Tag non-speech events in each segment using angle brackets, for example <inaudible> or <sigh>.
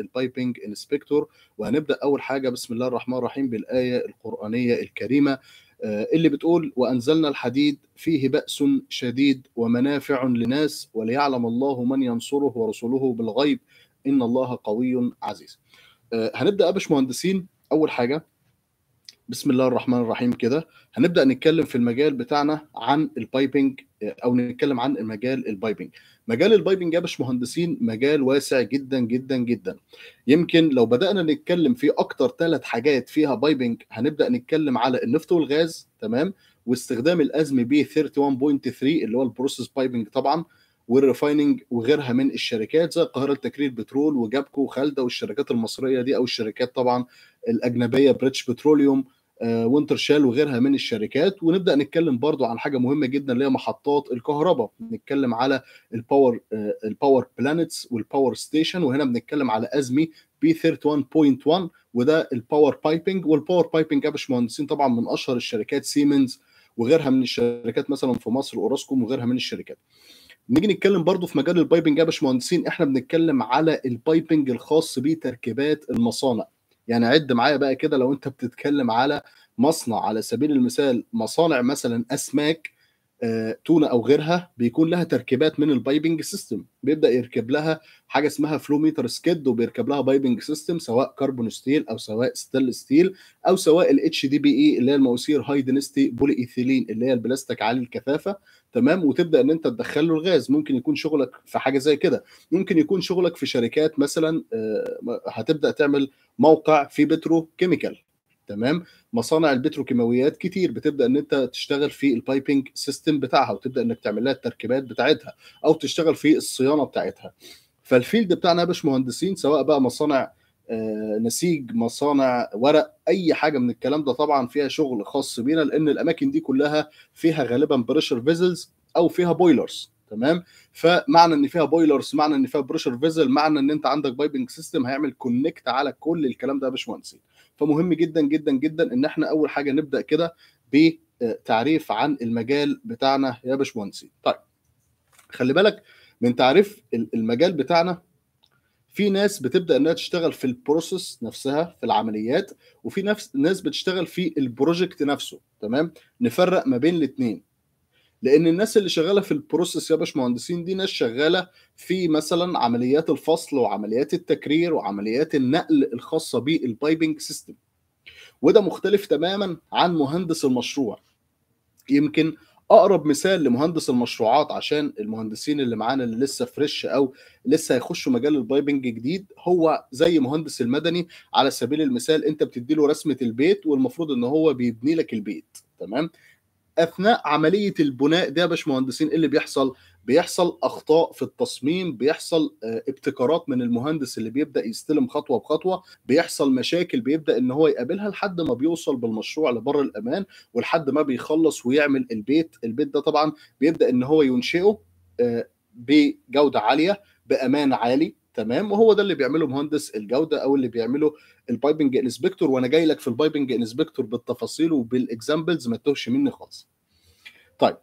البايبنج انسبكتور وهنبدا اول حاجه بسم الله الرحمن الرحيم بالايه القرانيه الكريمه آه، اللي بتقول وانزلنا الحديد فيه باس شديد ومنافع للناس وليعلم الله من ينصره ورسله بالغيب ان الله قوي عزيز آه، هنبدا يا باشمهندسين اول حاجه بسم الله الرحمن الرحيم كده هنبدا نتكلم في المجال بتاعنا عن البايبنج آه، او نتكلم عن مجال البايبنج مجال البايبنج يا باشمهندسين مجال واسع جدا جدا جدا يمكن لو بدانا نتكلم في اكتر ثلاث حاجات فيها بايبنج هنبدا نتكلم على النفط والغاز تمام واستخدام الازم بي 31.3 اللي هو البروسيس بايبنج طبعا والريفايننج وغيرها من الشركات زي القاهره لتكرير بترول وجابكو وخالده والشركات المصريه دي او الشركات طبعا الاجنبيه بريتش بتروليوم آه، شيل وغيرها من الشركات ونبدا نتكلم برضو عن حاجه مهمه جدا اللي هي محطات الكهرباء نتكلم على الباور الباور بلانتس والباور ستيشن وهنا بنتكلم على ازمي بي 31.1 وده الباور بايبنج والباور بايبنج يا باشمهندسين طبعا من اشهر الشركات سيمنز وغيرها من الشركات مثلا في مصر اوراسكوم وغيرها من الشركات نيجي نتكلم برضو في مجال البايبنج يا باشمهندسين احنا بنتكلم على البايبنج الخاص بتركيبات المصانع يعني عد معايا بقى كده لو انت بتتكلم على مصنع على سبيل المثال مصانع مثلا اسماك آه، تونه او غيرها بيكون لها تركيبات من البايبنج سيستم بيبدا يركب لها حاجه اسمها فلو ميتر سكيد وبيركب لها بايبنج سيستم سواء كربون ستيل او سواء ستيل ستيل او سواء الاتش دي بي اي اللي هي المواسير هاي دنستي بولي ايثيلين اللي هي البلاستيك عالي الكثافه تمام وتبدا ان انت تدخل له الغاز ممكن يكون شغلك في حاجه زي كده ممكن يكون شغلك في شركات مثلا آه، هتبدا تعمل موقع في بترو كيميكال تمام مصانع البتروكيماويات كتير بتبدا ان انت تشتغل في البايبنج سيستم بتاعها وتبدا انك تعمل لها التركيبات بتاعتها او تشتغل في الصيانه بتاعتها فالفيلد بتاعنا يا باشمهندسين سواء بقى مصانع آه، نسيج مصانع ورق اي حاجه من الكلام ده طبعا فيها شغل خاص بينا لان الاماكن دي كلها فيها غالبا بريشر فيزلز او فيها بويلرز تمام فمعنى ان فيها بويلرز معنى ان فيها بريشر فيزل معنى ان انت عندك بايبنج سيستم هيعمل كونكت على كل الكلام ده يا باشمهندسين فمهم جدا جدا جدا ان احنا اول حاجه نبدا كده بتعريف عن المجال بتاعنا يا باشمهندسين طيب خلي بالك من تعريف المجال بتاعنا في ناس بتبدا انها تشتغل في البروسيس نفسها في العمليات وفي نفس ناس بتشتغل في البروجكت نفسه تمام نفرق ما بين الاثنين لان الناس اللي شغاله في البروسيس يا باشمهندسين دي ناس شغاله في مثلا عمليات الفصل وعمليات التكرير وعمليات النقل الخاصه بالبايبنج سيستم وده مختلف تماما عن مهندس المشروع يمكن اقرب مثال لمهندس المشروعات عشان المهندسين اللي معانا اللي لسه فريش او لسه هيخشوا مجال البايبنج جديد هو زي مهندس المدني على سبيل المثال انت بتدي له رسمه البيت والمفروض ان هو بيبني لك البيت تمام اثناء عمليه البناء ده يا باشمهندسين ايه اللي بيحصل بيحصل اخطاء في التصميم بيحصل آه، ابتكارات من المهندس اللي بيبدا يستلم خطوه بخطوه بيحصل مشاكل بيبدا ان هو يقابلها لحد ما بيوصل بالمشروع لبر الامان ولحد ما بيخلص ويعمل البيت البيت ده طبعا بيبدا ان هو ينشئه آه، بجوده عاليه بامان عالي تمام وهو ده اللي بيعمله مهندس الجوده او اللي بيعمله البايبنج انسبكتور وانا جاي لك في البايبنج انسبكتور بالتفاصيل وبالاكزامبلز ما تتوهش مني خالص طيب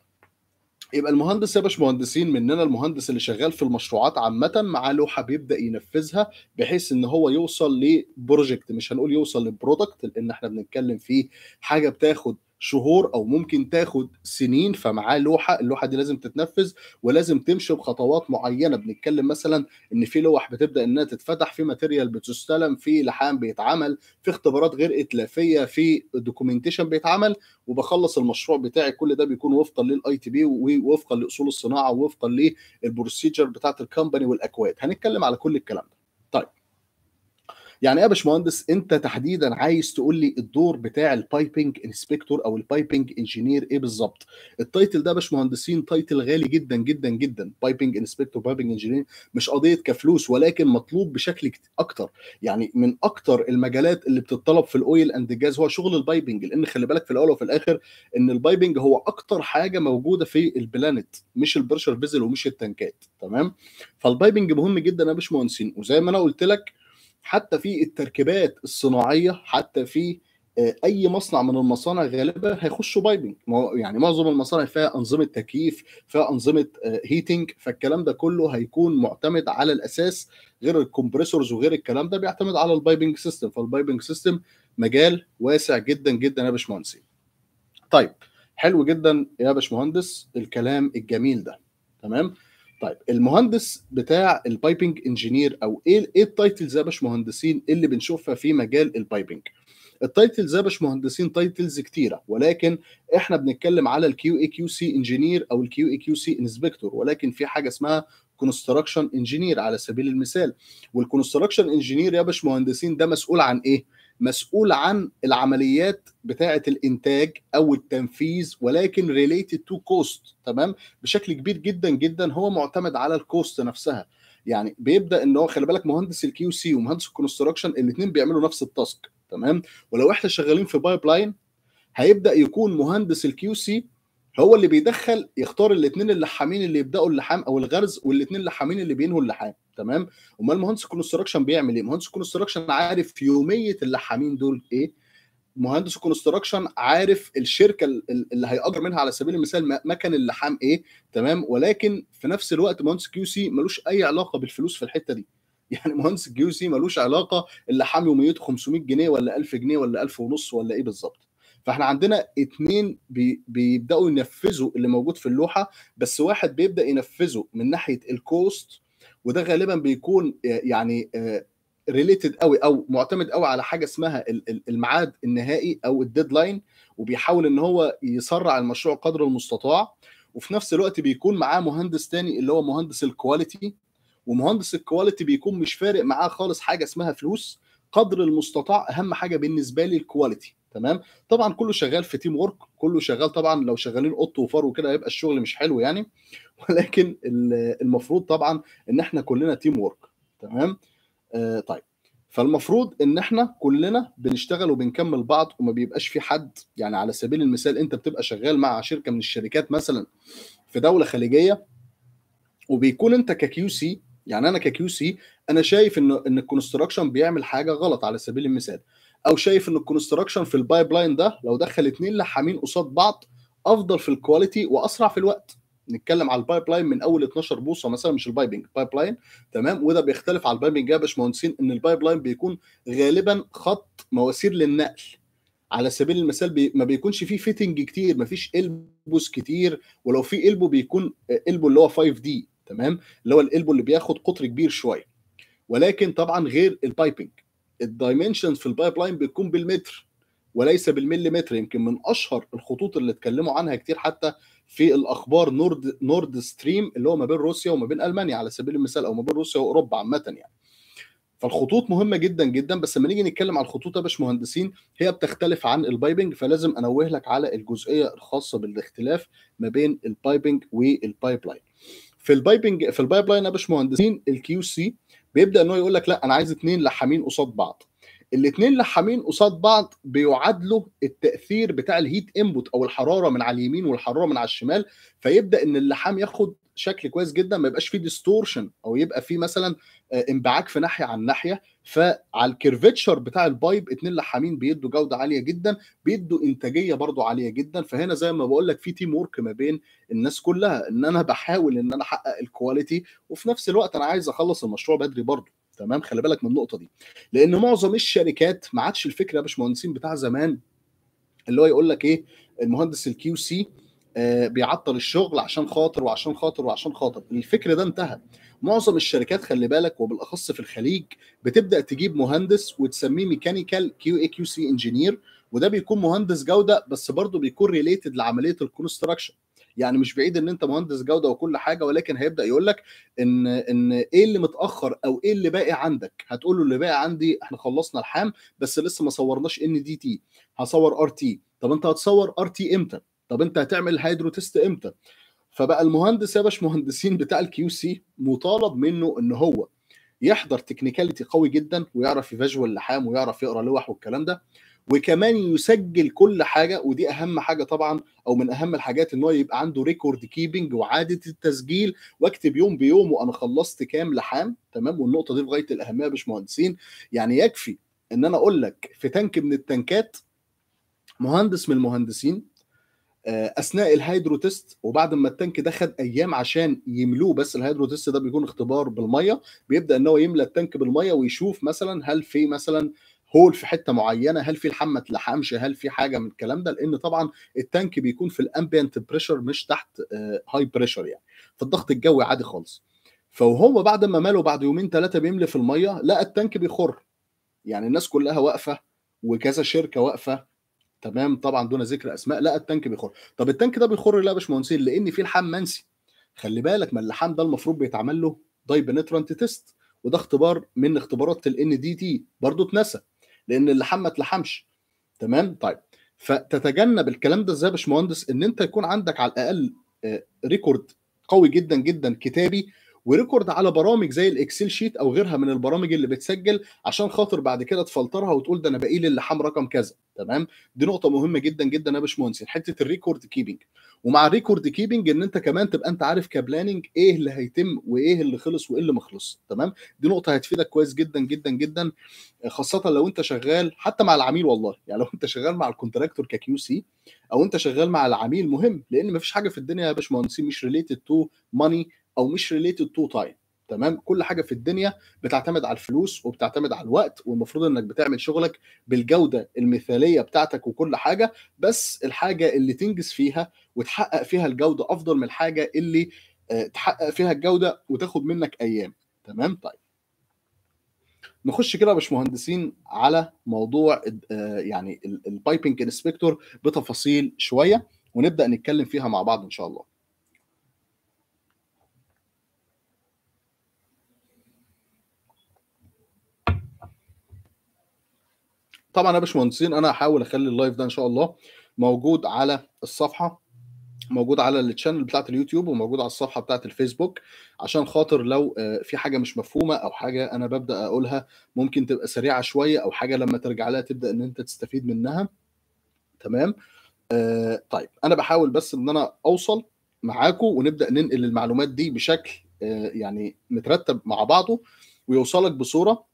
يبقى المهندس يا باشمهندسين مننا المهندس اللي شغال في المشروعات عامة مع لوحة بيبدأ ينفذها بحيث ان هو يوصل لبروجكت مش هنقول يوصل لبرودكت لان احنا بنتكلم فيه حاجة بتاخد شهور او ممكن تاخد سنين فمعاه لوحه اللوحه دي لازم تتنفذ ولازم تمشي بخطوات معينه بنتكلم مثلا ان في لوح بتبدا انها تتفتح في ماتيريال بتستلم في لحام بيتعمل في اختبارات غير اتلافيه في دوكيومنتيشن بيتعمل وبخلص المشروع بتاعي كل ده بيكون وفقا للاي تي بي ووفقا لاصول الصناعه ووفقا للبروسيجر بتاعه الكومباني والاكواد هنتكلم على كل الكلام ده يعني يا باشمهندس انت تحديدا عايز تقول لي الدور بتاع البايبنج انسبكتور او البايبنج انجينير ايه بالظبط التايتل ده يا باشمهندسين تايتل غالي جدا جدا جدا بايبنج انسبكتور بايبنج انجينير مش قضيه كفلوس ولكن مطلوب بشكل اكتر يعني من اكتر المجالات اللي بتطلب في الاويل اند الجاز هو شغل البايبنج لان خلي بالك في الاول وفي الاخر ان البايبنج هو اكتر حاجه موجوده في البلانت مش البرشر بيزل ومش التنكات تمام فالبايبنج مهم جدا يا باشمهندسين وزي ما انا قلت لك حتى في التركيبات الصناعيه حتى في آه، اي مصنع من المصانع غالبا هيخشوا بايبنج يعني معظم المصانع فيها انظمه تكييف فيها انظمه هيتنج آه، فالكلام ده كله هيكون معتمد على الاساس غير الكمبريسورز وغير الكلام ده بيعتمد على البايبنج سيستم فالبايبنج سيستم مجال واسع جدا جدا يا باشمهندس طيب حلو جدا يا باشمهندس الكلام الجميل ده تمام طيب المهندس بتاع البايبنج انجينير او ايه ايه التايتلز يا باشمهندسين اللي بنشوفها في مجال البايبنج؟ التايتلز يا باشمهندسين تايتلز كتيره ولكن احنا بنتكلم على الكيو اي كيو سي انجينير او الكيو اي كيو سي انسبكتور ولكن في حاجه اسمها كونستراكشن انجينير على سبيل المثال والكونستراكشن انجينير يا باشمهندسين ده مسؤول عن ايه؟ مسؤول عن العمليات بتاعه الانتاج او التنفيذ ولكن ريليتد تو كوست تمام بشكل كبير جدا جدا هو معتمد على الكوست نفسها يعني بيبدا ان هو خلي بالك مهندس الكيو سي ومهندس الكونستراكشن الاثنين بيعملوا نفس التاسك تمام ولو احنا شغالين في بايب لاين هيبدا يكون مهندس الكيو سي هو اللي بيدخل يختار الاثنين اللحامين اللي يبداوا اللحام او الغرز والاثنين اللحامين اللي بينهوا اللحام تمام امال مهندس الكونستراكشن بيعمل ايه مهندس الكونستراكشن عارف يوميه اللحامين دول ايه مهندس الكونستراكشن عارف الشركه اللي هيأجر منها على سبيل المثال مكن اللحام ايه تمام ولكن في نفس الوقت مهندس كيو سي ملوش اي علاقه بالفلوس في الحته دي <laughs> يعني مهندس كيو سي ملوش علاقه اللحام يوميته 500 جنيه ولا 1000 جنيه ولا 1000 ونص ولا ايه بالظبط فاحنا عندنا اتنين بي بيبداوا ينفذوا اللي موجود في اللوحه بس واحد بيبدا ينفذه من ناحيه الكوست وده غالبا بيكون آه، يعني ريليتد آه، قوي او معتمد قوي على حاجه اسمها الميعاد النهائي او الديدلاين وبيحاول ان هو يسرع المشروع قدر المستطاع وفي نفس الوقت بيكون معاه مهندس تاني اللي هو مهندس الكواليتي ومهندس الكواليتي بيكون مش فارق معاه خالص حاجه اسمها فلوس قدر المستطاع اهم حاجه بالنسبه لي الكواليتي تمام طبعا كله شغال في تيم وورك كله شغال طبعا لو شغالين قط وفار وكده هيبقى الشغل مش حلو يعني <laughs> ولكن المفروض طبعا ان احنا كلنا تيم وورك تمام آه طيب فالمفروض ان احنا كلنا بنشتغل وبنكمل بعض وما بيبقاش في حد يعني على سبيل المثال انت بتبقى شغال مع شركه من الشركات مثلا في دوله خليجيه وبيكون انت ككيو سي يعني انا ككيو سي انا شايف ان ان الكونستراكشن بيعمل حاجه غلط على سبيل المثال او شايف ان الكونستراكشن في البايب لاين ده لو دخل اثنين لحامين قصاد بعض افضل في الكواليتي واسرع في الوقت نتكلم على البايب لاين من اول 12 بوصه مثلا مش البايبنج بايب لاين تمام وده بيختلف على البايبنج يا باشمهندسين ان البايب لاين بيكون غالبا خط مواسير للنقل على سبيل المثال بي ما بيكونش فيه فيتنج كتير ما فيش البوس كتير ولو في البو بيكون البو آه، اللي هو 5 دي تمام اللي هو الالبو اللي بياخد قطر كبير شويه ولكن طبعا غير البايبنج الدايمنشنز في البايب لاين بتكون بالمتر وليس بالمليمتر يمكن من اشهر الخطوط اللي اتكلموا عنها كتير حتى في الاخبار نورد نورد ستريم اللي هو ما بين روسيا وما بين المانيا على سبيل المثال او ما بين روسيا واوروبا عامه يعني فالخطوط مهمه جدا جدا بس لما نيجي نتكلم على الخطوط يا باشمهندسين هي بتختلف عن البايبنج فلازم انوه لك على الجزئيه الخاصه بالاختلاف ما بين البايبنج والبايب لاين في البايبنج في البايب لاين يا باشمهندسين الكيو سي بيبدا ان هو يقول لك لا انا عايز اثنين لحامين قصاد بعض الاثنين لحامين قصاد بعض بيعادلوا التاثير بتاع الهيت انبوت او الحراره من على اليمين والحراره من على الشمال فيبدا ان اللحام ياخد شكل كويس جدا ما يبقاش فيه ديستورشن او يبقى فيه مثلا آه، انبعاج في ناحيه عن ناحيه فعلى الكيرفتشر بتاع البايب اتنين لحامين بيدوا جوده عاليه جدا بيدوا انتاجيه برضو عاليه جدا فهنا زي ما بقول لك في تيم ورك ما بين الناس كلها ان انا بحاول ان انا احقق الكواليتي وفي نفس الوقت انا عايز اخلص المشروع بدري برضو تمام خلي بالك من النقطه دي لان معظم الشركات ما عادش الفكره يا باشمهندسين بتاع زمان اللي هو يقول لك ايه المهندس الكيو سي آه، بيعطل الشغل عشان خاطر وعشان خاطر وعشان خاطر الفكر ده انتهى معظم الشركات خلي بالك وبالاخص في الخليج بتبدا تجيب مهندس وتسميه ميكانيكال كيو اي كيو سي انجينير وده بيكون مهندس جوده بس برضه بيكون ريليتد لعمليه الكونستراكشن يعني مش بعيد ان انت مهندس جوده وكل حاجه ولكن هيبدا يقول لك ان ان ايه اللي متاخر او ايه اللي باقي عندك هتقول له اللي باقي عندي احنا خلصنا الحام بس لسه ما صورناش ان دي تي هصور ار تي طب انت هتصور ار تي امتى طب انت هتعمل الهايدرو تيست امتى فبقى المهندس يا باش مهندسين بتاع الكيو سي مطالب منه ان هو يحضر تكنيكاليتي قوي جدا ويعرف يفيجوال لحام ويعرف يقرا لوح والكلام ده وكمان يسجل كل حاجه ودي اهم حاجه طبعا او من اهم الحاجات ان هو يبقى عنده ريكورد كيبنج وعاده التسجيل واكتب يوم بيوم وانا خلصت كام لحام تمام والنقطه دي في غايه الاهميه مش مهندسين يعني يكفي ان انا اقول لك في تنك من التنكات مهندس من المهندسين آه، اثناء الهيدرو تيست وبعد ما التانك ده خد ايام عشان يملوه بس الهيدرو تيست ده بيكون اختبار بالميه بيبدا ان هو يملى التانك بالميه ويشوف مثلا هل في مثلا هول في حته معينه هل في الحمه اتلحمش هل في حاجه من الكلام ده لان طبعا التانك بيكون في الامبيانت بريشر مش تحت هاي آه، بريشر يعني في الضغط الجوي عادي خالص فهو بعد ما ماله بعد يومين ثلاثه بيملي في الميه لقى التانك بيخر يعني الناس كلها واقفه وكذا شركه واقفه تمام طبعا دون ذكر اسماء لا التانك بيخر طب التانك ده بيخر لا يا باشمهندسين لان في لحام منسي خلي بالك ما اللحام ده المفروض بيتعمل له داي تيست وده اختبار من اختبارات ال ان دي تي برضه اتنسى لان اللحام ما اتلحمش تمام طيب فتتجنب الكلام ده ازاي يا باشمهندس ان انت يكون عندك على الاقل ريكورد آه، قوي جدا جدا كتابي وريكورد على برامج زي الاكسل شيت او غيرها من البرامج اللي بتسجل عشان خاطر بعد كده تفلترها وتقول ده انا بقيل اللحام رقم كذا تمام دي نقطه مهمه جدا جدا يا باشمهندس حته الريكورد كيبنج ومع الريكورد كيبنج ان انت كمان تبقى انت عارف كبلاننج ايه اللي هيتم وايه اللي خلص وايه اللي ما تمام دي نقطه هتفيدك كويس جدا جدا جدا خاصه لو انت شغال حتى مع العميل والله يعني لو انت شغال مع الكونتراكتور ككيو سي او انت شغال مع العميل مهم لان مفيش حاجه في الدنيا يا باشمهندس مش ريليتد تو ماني او مش ريليتد تو تايم تمام كل حاجه في الدنيا بتعتمد على الفلوس وبتعتمد على الوقت والمفروض انك بتعمل شغلك بالجوده المثاليه بتاعتك وكل حاجه بس الحاجه اللي تنجز فيها وتحقق فيها الجوده افضل من الحاجه اللي آه، تحقق فيها الجوده وتاخد منك ايام تمام طيب نخش كده يا باشمهندسين على موضوع آه، يعني البايبنج انسبكتور بتفاصيل شويه ونبدا نتكلم فيها مع بعض ان شاء الله طبعا يا باشمهندسين انا هحاول اخلي اللايف ده ان شاء الله موجود على الصفحه موجود على التشانل بتاعت اليوتيوب وموجود على الصفحه بتاعت الفيسبوك عشان خاطر لو آه، في حاجه مش مفهومه او حاجه انا ببدا اقولها ممكن تبقى سريعه شويه او حاجه لما ترجع لها تبدا ان انت تستفيد منها تمام آه طيب انا بحاول بس ان انا اوصل معاكم ونبدا ننقل المعلومات دي بشكل آه يعني مترتب مع بعضه ويوصلك بصوره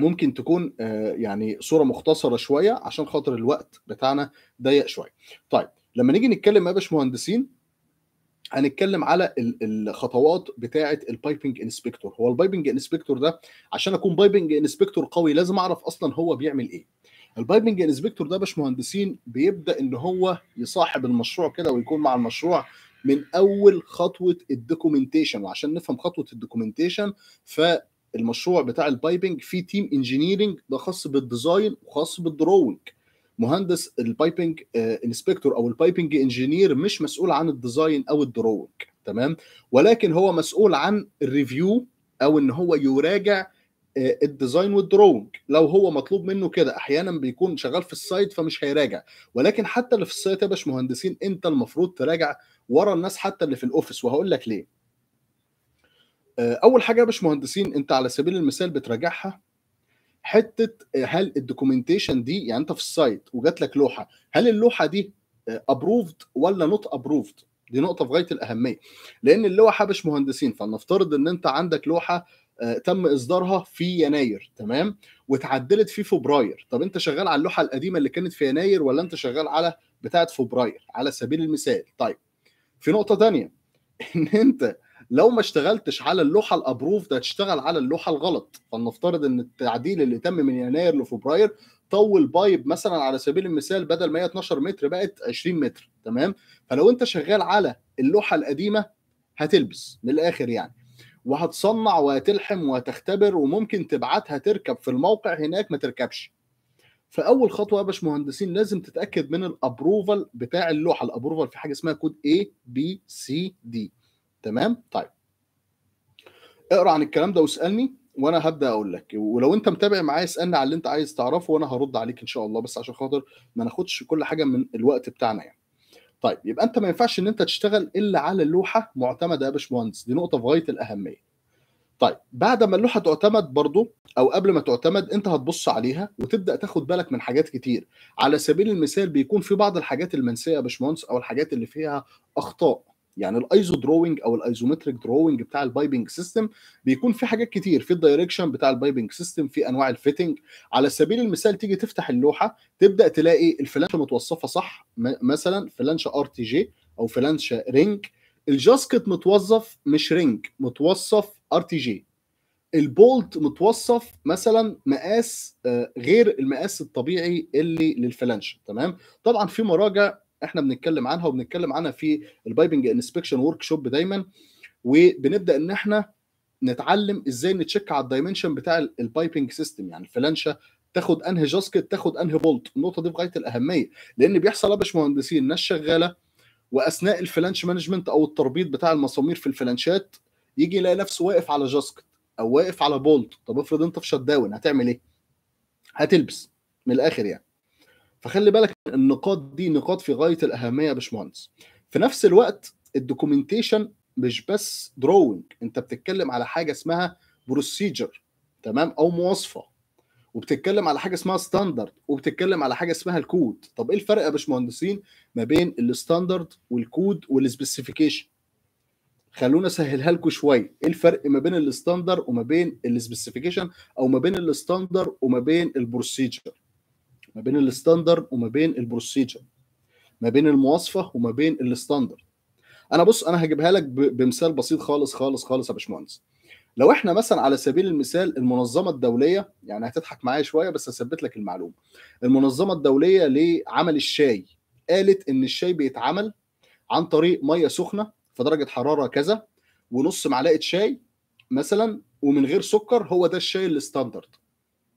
ممكن تكون آه، يعني صوره مختصره شويه عشان خاطر الوقت بتاعنا ضيق شويه. طيب لما نيجي نتكلم يا باشمهندسين هنتكلم على الخطوات بتاعه البايبنج انسبكتور هو البايبنج انسبكتور ده عشان اكون بايبنج انسبكتور قوي لازم اعرف اصلا هو بيعمل ايه البايبنج انسبكتور ده باشمهندسين بيبدا ان هو يصاحب المشروع كده ويكون مع المشروع من اول خطوه الدوكيومنتيشن وعشان نفهم خطوه الدوكيومنتيشن ف المشروع بتاع البايبنج فيه تيم انجينيرنج ده خاص بالديزاين وخاص بالدروينج مهندس البايبنج انسبكتور آه، او البايبنج انجينير مش مسؤول عن الديزاين او الدروينج تمام ولكن هو مسؤول عن الريفيو او ان هو يراجع آه، الديزاين والدروينج لو هو مطلوب منه كده احيانا بيكون شغال في السايت فمش هيراجع ولكن حتى اللي في السايت يا باشمهندسين انت المفروض تراجع ورا الناس حتى اللي في الاوفيس وهقول لك ليه آه، اول حاجه يا باشمهندسين انت على سبيل المثال بتراجعها حته آه، هل الدوكيومنتيشن دي يعني انت في السايت وجات لك لوحه هل اللوحه دي ابروفد آه، ولا نوت ابروفد دي نقطه في غايه الاهميه لان اللوحه يا باشمهندسين فلنفترض ان انت عندك لوحه تم اصدارها في يناير تمام واتعدلت في فبراير طب انت شغال على اللوحه القديمه اللي كانت في يناير ولا انت شغال على بتاعه فبراير على سبيل المثال طيب في نقطه ثانيه <laughs> ان انت لو ما اشتغلتش على اللوحه الابروف هتشتغل على اللوحه الغلط فلنفترض ان التعديل اللي تم من يناير لفبراير طول بايب مثلا على سبيل المثال بدل ما هي 12 متر بقت 20 متر تمام فلو انت شغال على اللوحه القديمه هتلبس من الاخر يعني وهتصنع وهتلحم وهتختبر وممكن تبعتها تركب في الموقع هناك ما تركبش فاول خطوه يا باشمهندسين لازم تتاكد من الابروفال بتاع اللوحه الابروفال في حاجه اسمها كود A B C D تمام طيب اقرا عن الكلام ده واسالني وانا هبدا اقول لك ولو انت متابع معايا اسالني على اللي انت عايز تعرفه وانا هرد عليك ان شاء الله بس عشان خاطر ما ناخدش كل حاجه من الوقت بتاعنا يعني طيب يبقى انت ما ينفعش ان انت تشتغل الا على اللوحه معتمده يا باشمهندس دي نقطه في غايه الاهميه طيب بعد ما اللوحه تعتمد برضو او قبل ما تعتمد انت هتبص عليها وتبدا تاخد بالك من حاجات كتير على سبيل المثال بيكون في بعض الحاجات المنسيه يا باشمهندس او الحاجات اللي فيها اخطاء يعني الايزو دروينج او الايزومتريك دروينج بتاع البايبنج سيستم بيكون في حاجات كتير في الدايركشن بتاع البايبنج سيستم في انواع الفيتنج على سبيل المثال تيجي تفتح اللوحه تبدا تلاقي الفلانشه متوصفه صح مثلا فلانشه ار تي جي او فلانشه رينج الجاسكت متوظف مش رينج متوصف ار تي جي البولت متوصف مثلا مقاس آه، غير المقاس الطبيعي اللي للفلانشه تمام طبعا في مراجع احنا بنتكلم عنها وبنتكلم عنها في البايبنج انسبكشن ورك شوب دايما وبنبدا ان احنا نتعلم ازاي نتشيك على الدايمنشن بتاع البايبنج سيستم يعني الفلانشه تاخد انهي جاسكت تاخد انهي بولت النقطه دي في غايه الاهميه لان بيحصل يا باشمهندسين ناس شغاله واثناء الفلانش مانجمنت او التربيط بتاع المسامير في الفلانشات يجي يلاقي نفسه واقف على جاسكت او واقف على بولت طب افرض انت في شت داون هتعمل ايه؟ هتلبس من الاخر يعني فخلي بالك النقاط دي نقاط في غايه الاهميه يا باشمهندس في نفس الوقت الدوكيومنتيشن مش بس دروينج انت بتتكلم على حاجه اسمها بروسيجر تمام او مواصفه وبتتكلم على حاجه اسمها ستاندرد وبتتكلم على حاجه اسمها الكود طب ايه الفرق يا باشمهندسين ما بين الستاندرد والكود والسبيسيفيكيشن خلونا اسهلها لكم شويه ايه الفرق ما بين الستاندرد وما بين السبيسيفيكيشن او ما بين الستاندرد وما بين البروسيجر ما بين الستاندرد وما بين البروسيجر ما بين المواصفه وما بين الستاندرد انا بص انا هجيبها لك بمثال بسيط خالص خالص خالص يا باشمهندس لو احنا مثلا على سبيل المثال المنظمه الدوليه يعني هتضحك معايا شويه بس هثبت لك المعلومه المنظمه الدوليه لعمل الشاي قالت ان الشاي بيتعمل عن طريق ميه سخنه في درجه حراره كذا ونص معلقه شاي مثلا ومن غير سكر هو ده الشاي الستاندرد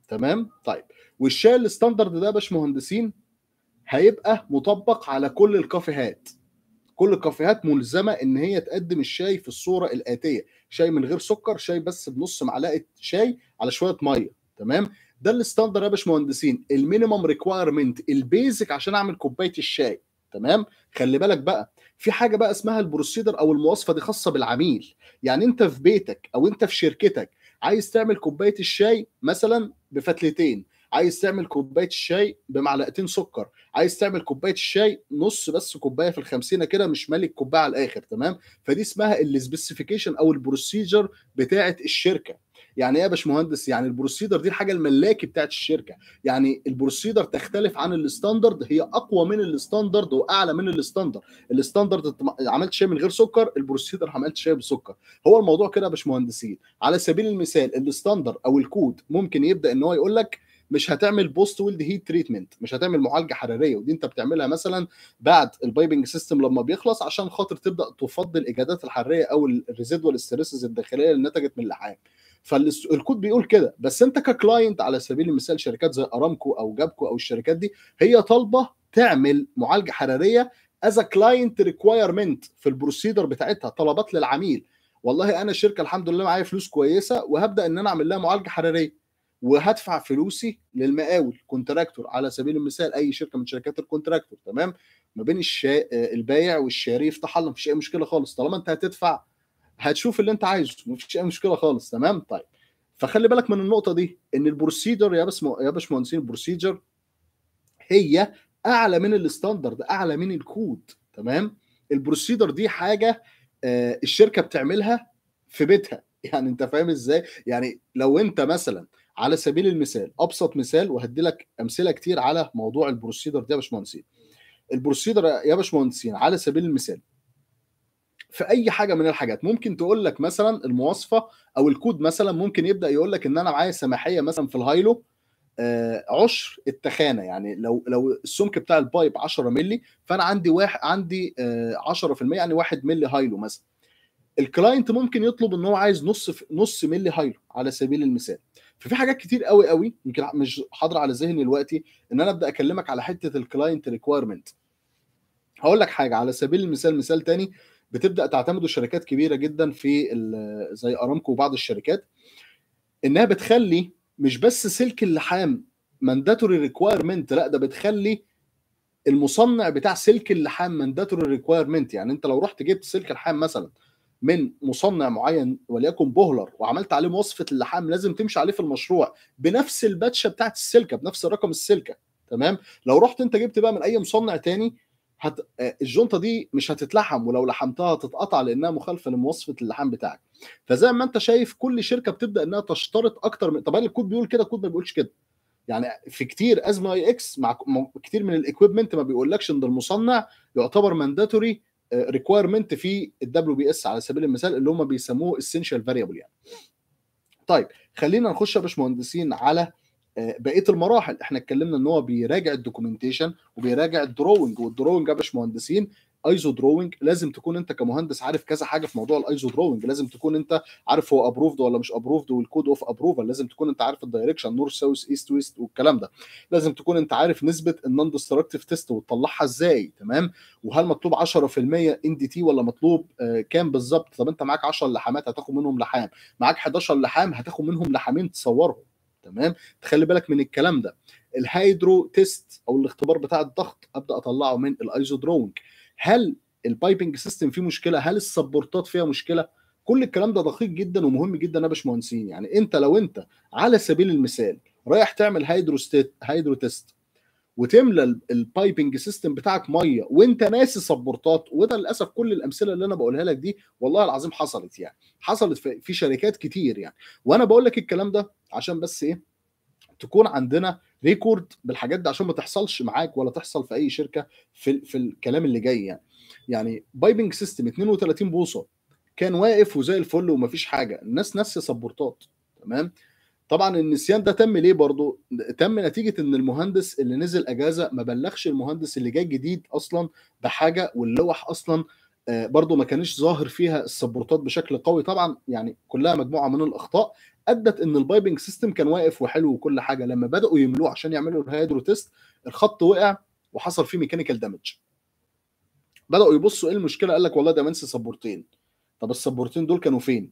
تمام طيب والشاي الستاندرد ده يا باشمهندسين هيبقى مطبق على كل الكافيهات كل الكافيهات ملزمه ان هي تقدم الشاي في الصوره الاتيه شاي من غير سكر شاي بس بنص معلقه شاي على شويه ميه تمام ده الستاندرد يا باشمهندسين المينيمم ريكوايرمنت البيزك عشان اعمل كوبايه الشاي تمام خلي بالك بقى في حاجه بقى اسمها البروسيدر او المواصفه دي خاصه بالعميل يعني انت في بيتك او انت في شركتك عايز تعمل كوبايه الشاي مثلا بفتلتين عايز تعمل كوبايه الشاي بمعلقتين سكر عايز تعمل كوبايه الشاي نص بس كوبايه في الخمسينه كده مش مالي الكوبايه على الاخر تمام فدي اسمها السبيسيفيكيشن او البروسيجر بتاعه الشركه يعني ايه يا باشمهندس يعني البروسيدر دي الحاجه الملاكي بتاعت الشركه يعني البروسيدر تختلف عن الستاندرد هي اقوى من الستاندرد واعلى من الستاندرد الستاندرد عملت شاي من غير سكر البروسيدر عملت شاي بسكر هو الموضوع كده يا باشمهندسين على سبيل المثال الستاندرد او الكود ممكن يبدا ان هو يقول لك مش هتعمل بوست ويلد هيت تريتمنت مش هتعمل معالجه حراريه ودي انت بتعملها مثلا بعد البايبنج سيستم لما بيخلص عشان خاطر تبدا تفضي الاجادات الحراريه او الريزيدوال ستريسز الداخليه اللي نتجت من اللحام فالكود بيقول كده بس انت ككلاينت على سبيل المثال شركات زي ارامكو او جابكو او الشركات دي هي طالبه تعمل معالجه حراريه از كلاينت ريكوايرمنت في البروسيدر بتاعتها طلبات للعميل والله انا شركه الحمد لله معايا فلوس كويسه وهبدا ان انا اعمل لها معالجه حراريه وهدفع فلوسي للمقاول كونتراكتور على سبيل المثال اي شركه من شركات الكونتراكتور تمام ما بين الشا... آه، البايع والشاري يفتح الله مفيش اي مشكله خالص طالما انت هتدفع هتشوف اللي انت عايزه مفيش اي مشكله خالص تمام طيب فخلي بالك من النقطه دي ان البروسيدر يا بس يا باشمهندسين البروسيدر هي اعلى من الستاندرد اعلى من الكود تمام البروسيدر دي حاجه آه، الشركه بتعملها في بيتها يعني انت فاهم ازاي يعني لو انت مثلا على سبيل المثال ابسط مثال وهدي لك امثله كتير على موضوع البروسيدر ده يا باشمهندسين البروسيدر يا باشمهندسين على سبيل المثال في اي حاجه من الحاجات ممكن تقول لك مثلا المواصفه او الكود مثلا ممكن يبدا يقول لك ان انا معايا سماحيه مثلا في الهايلو آه عشر التخانه يعني لو لو السمك بتاع البايب 10 مللي فانا عندي واحد عندي آه 10% يعني 1 مللي هايلو مثلا الكلاينت ممكن يطلب ان هو عايز نص نص مللي هايلو على سبيل المثال ففي حاجات كتير قوي قوي يمكن مش حاضره على ذهني دلوقتي ان انا ابدا اكلمك على حته الكلاينت ريكويرمنت هقول لك حاجه على سبيل المثال مثال تاني بتبدا تعتمده شركات كبيره جدا في زي ارامكو وبعض الشركات انها بتخلي مش بس سلك اللحام مانداتوري ريكويرمنت لا ده بتخلي المصنع بتاع سلك اللحام مانداتوري ريكويرمنت يعني انت لو رحت جبت سلك لحام مثلا من مصنع معين وليكن بوهلر وعملت عليه وصفه اللحام لازم تمشي عليه في المشروع بنفس الباتشه بتاعت السلكه بنفس رقم السلكه تمام لو رحت انت جبت بقى من اي مصنع تاني هت... آه، الجنطه دي مش هتتلحم ولو لحمتها هتتقطع لانها مخالفه لمواصفه اللحام بتاعك فزي ما انت شايف كل شركه بتبدا انها تشترط اكتر من طب هل الكود بيقول كده الكود ما بيقولش كده يعني في كتير ازمه اي اكس مع كتير من الاكويبمنت ما بيقولكش ان المصنع يعتبر مانداتوري ريكويرمنت في الدبليو بي اس على سبيل المثال اللي هم بيسموه اسينشال فاريبل يعني طيب خلينا نخش يا باشمهندسين على آه، بقيه المراحل احنا اتكلمنا ان هو بيراجع الدوكيومنتيشن وبيراجع الدروينج والدروينج يا باشمهندسين ايزو دروينج لازم تكون انت كمهندس عارف كذا حاجه في موضوع الايزو دروينج لازم تكون انت عارف هو ابروفد ولا مش ابروفد والكود اوف ابروفال لازم تكون انت عارف الدايركشن نورث ساوث ايست ويست والكلام ده لازم تكون انت عارف نسبه النون ديستركتيف تيست وتطلعها ازاي تمام وهل مطلوب 10% ان دي تي ولا مطلوب آه، كام بالظبط طب انت معاك 10 لحامات هتاخد منهم لحام معاك 11 لحام هتاخد منهم لحامين تصورهم تمام تخلي بالك من الكلام ده الهيدرو تيست او الاختبار بتاع الضغط ابدا اطلعه من الايزو درونج. هل البايبنج سيستم فيه مشكله هل السبورتات فيها مشكله كل الكلام ده دقيق جدا ومهم جدا يا باشمهندسين يعني انت لو انت على سبيل المثال رايح تعمل هيدرو هيدرو تيست وتملى البايبنج سيستم بتاعك ميه وانت ناسي سبورتات وده للاسف كل الامثله اللي انا بقولها لك دي والله العظيم حصلت يعني حصلت في شركات كتير يعني وانا بقول لك الكلام ده عشان بس ايه تكون عندنا ريكورد بالحاجات دي عشان ما تحصلش معاك ولا تحصل في اي شركه في في الكلام اللي جاي يعني يعني بايبنج سيستم 32 بوصه كان واقف وزي الفل ومفيش حاجه الناس نسي سبورتات تمام طبعا النسيان ده تم ليه برضه تم نتيجه ان المهندس اللي نزل اجازه ما بلغش المهندس اللي جاي جديد اصلا بحاجه واللوح اصلا آه، برضه ما كانش ظاهر فيها السبورتات بشكل قوي طبعا يعني كلها مجموعه من الاخطاء ادت ان البايبنج سيستم كان واقف وحلو وكل حاجه لما بداوا يملوه عشان يعملوا الهيدرو تيست الخط وقع وحصل فيه ميكانيكال دامج بداوا يبصوا ايه المشكله قال لك والله ده منسي سبورتين طب السبورتين دول كانوا فين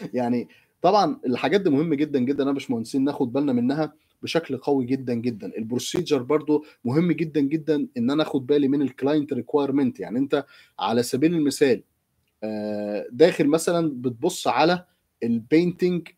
<laughs> يعني طبعا الحاجات دي مهمه جدا جدا انا مش مهندسين ناخد بالنا منها بشكل قوي جدا جدا البروسيجر برضو مهم جدا جدا ان انا اخد بالي من الكلاينت ريكويرمنت يعني انت على سبيل المثال آه، داخل مثلا بتبص على البينتنج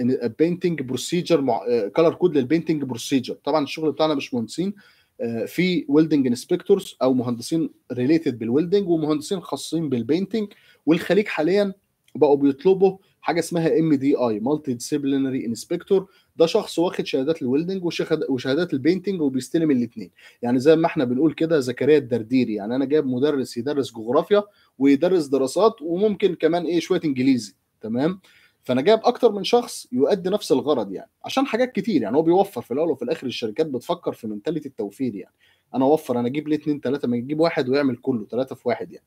البينتنج بروسيجر كلر كود للبينتنج بروسيجر طبعا الشغل بتاعنا مش مهندسين آه، في ويلدنج انسبكتورز او مهندسين ريليتد بالويلدنج ومهندسين خاصين بالبينتنج والخليج حاليا بقوا بيطلبوا حاجه اسمها ام دي اي مالتي ديسيبلينري انسبكتور ده شخص واخد شهادات الويلدنج وشهادات البينتنج وبيستلم الاثنين يعني زي ما احنا بنقول كده زكريا الدرديري يعني انا جايب مدرس يدرس جغرافيا ويدرس دراسات وممكن كمان ايه شويه انجليزي تمام فانا جايب اكتر من شخص يؤدي نفس الغرض يعني عشان حاجات كتير يعني هو بيوفر في الاول وفي الاخر الشركات بتفكر في منتاليتي التوفير يعني انا اوفر انا اجيب ليه اتنين تلاته ما يجيب واحد ويعمل كله تلاته في واحد يعني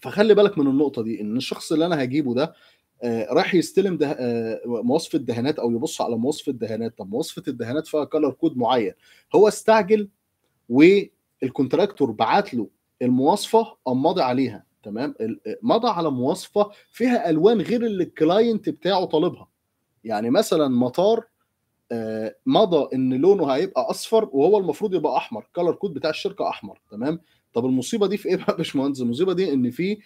فخلي بالك من النقطه دي ان الشخص اللي انا هجيبه ده آه، راح يستلم ده آه، مواصفه دهانات او يبص على مواصفه دهانات طب مواصفه الدهانات فيها كلر كود معين هو استعجل والكونتراكتور بعت له المواصفه قام ماضي عليها تمام مضى على مواصفه فيها الوان غير اللي الكلاينت بتاعه طالبها يعني مثلا مطار آه، مضى ان لونه هيبقى اصفر وهو المفروض يبقى احمر كلر كود بتاع الشركه احمر تمام طب المصيبه دي في ايه بقى يا باشمهندس المصيبه دي ان في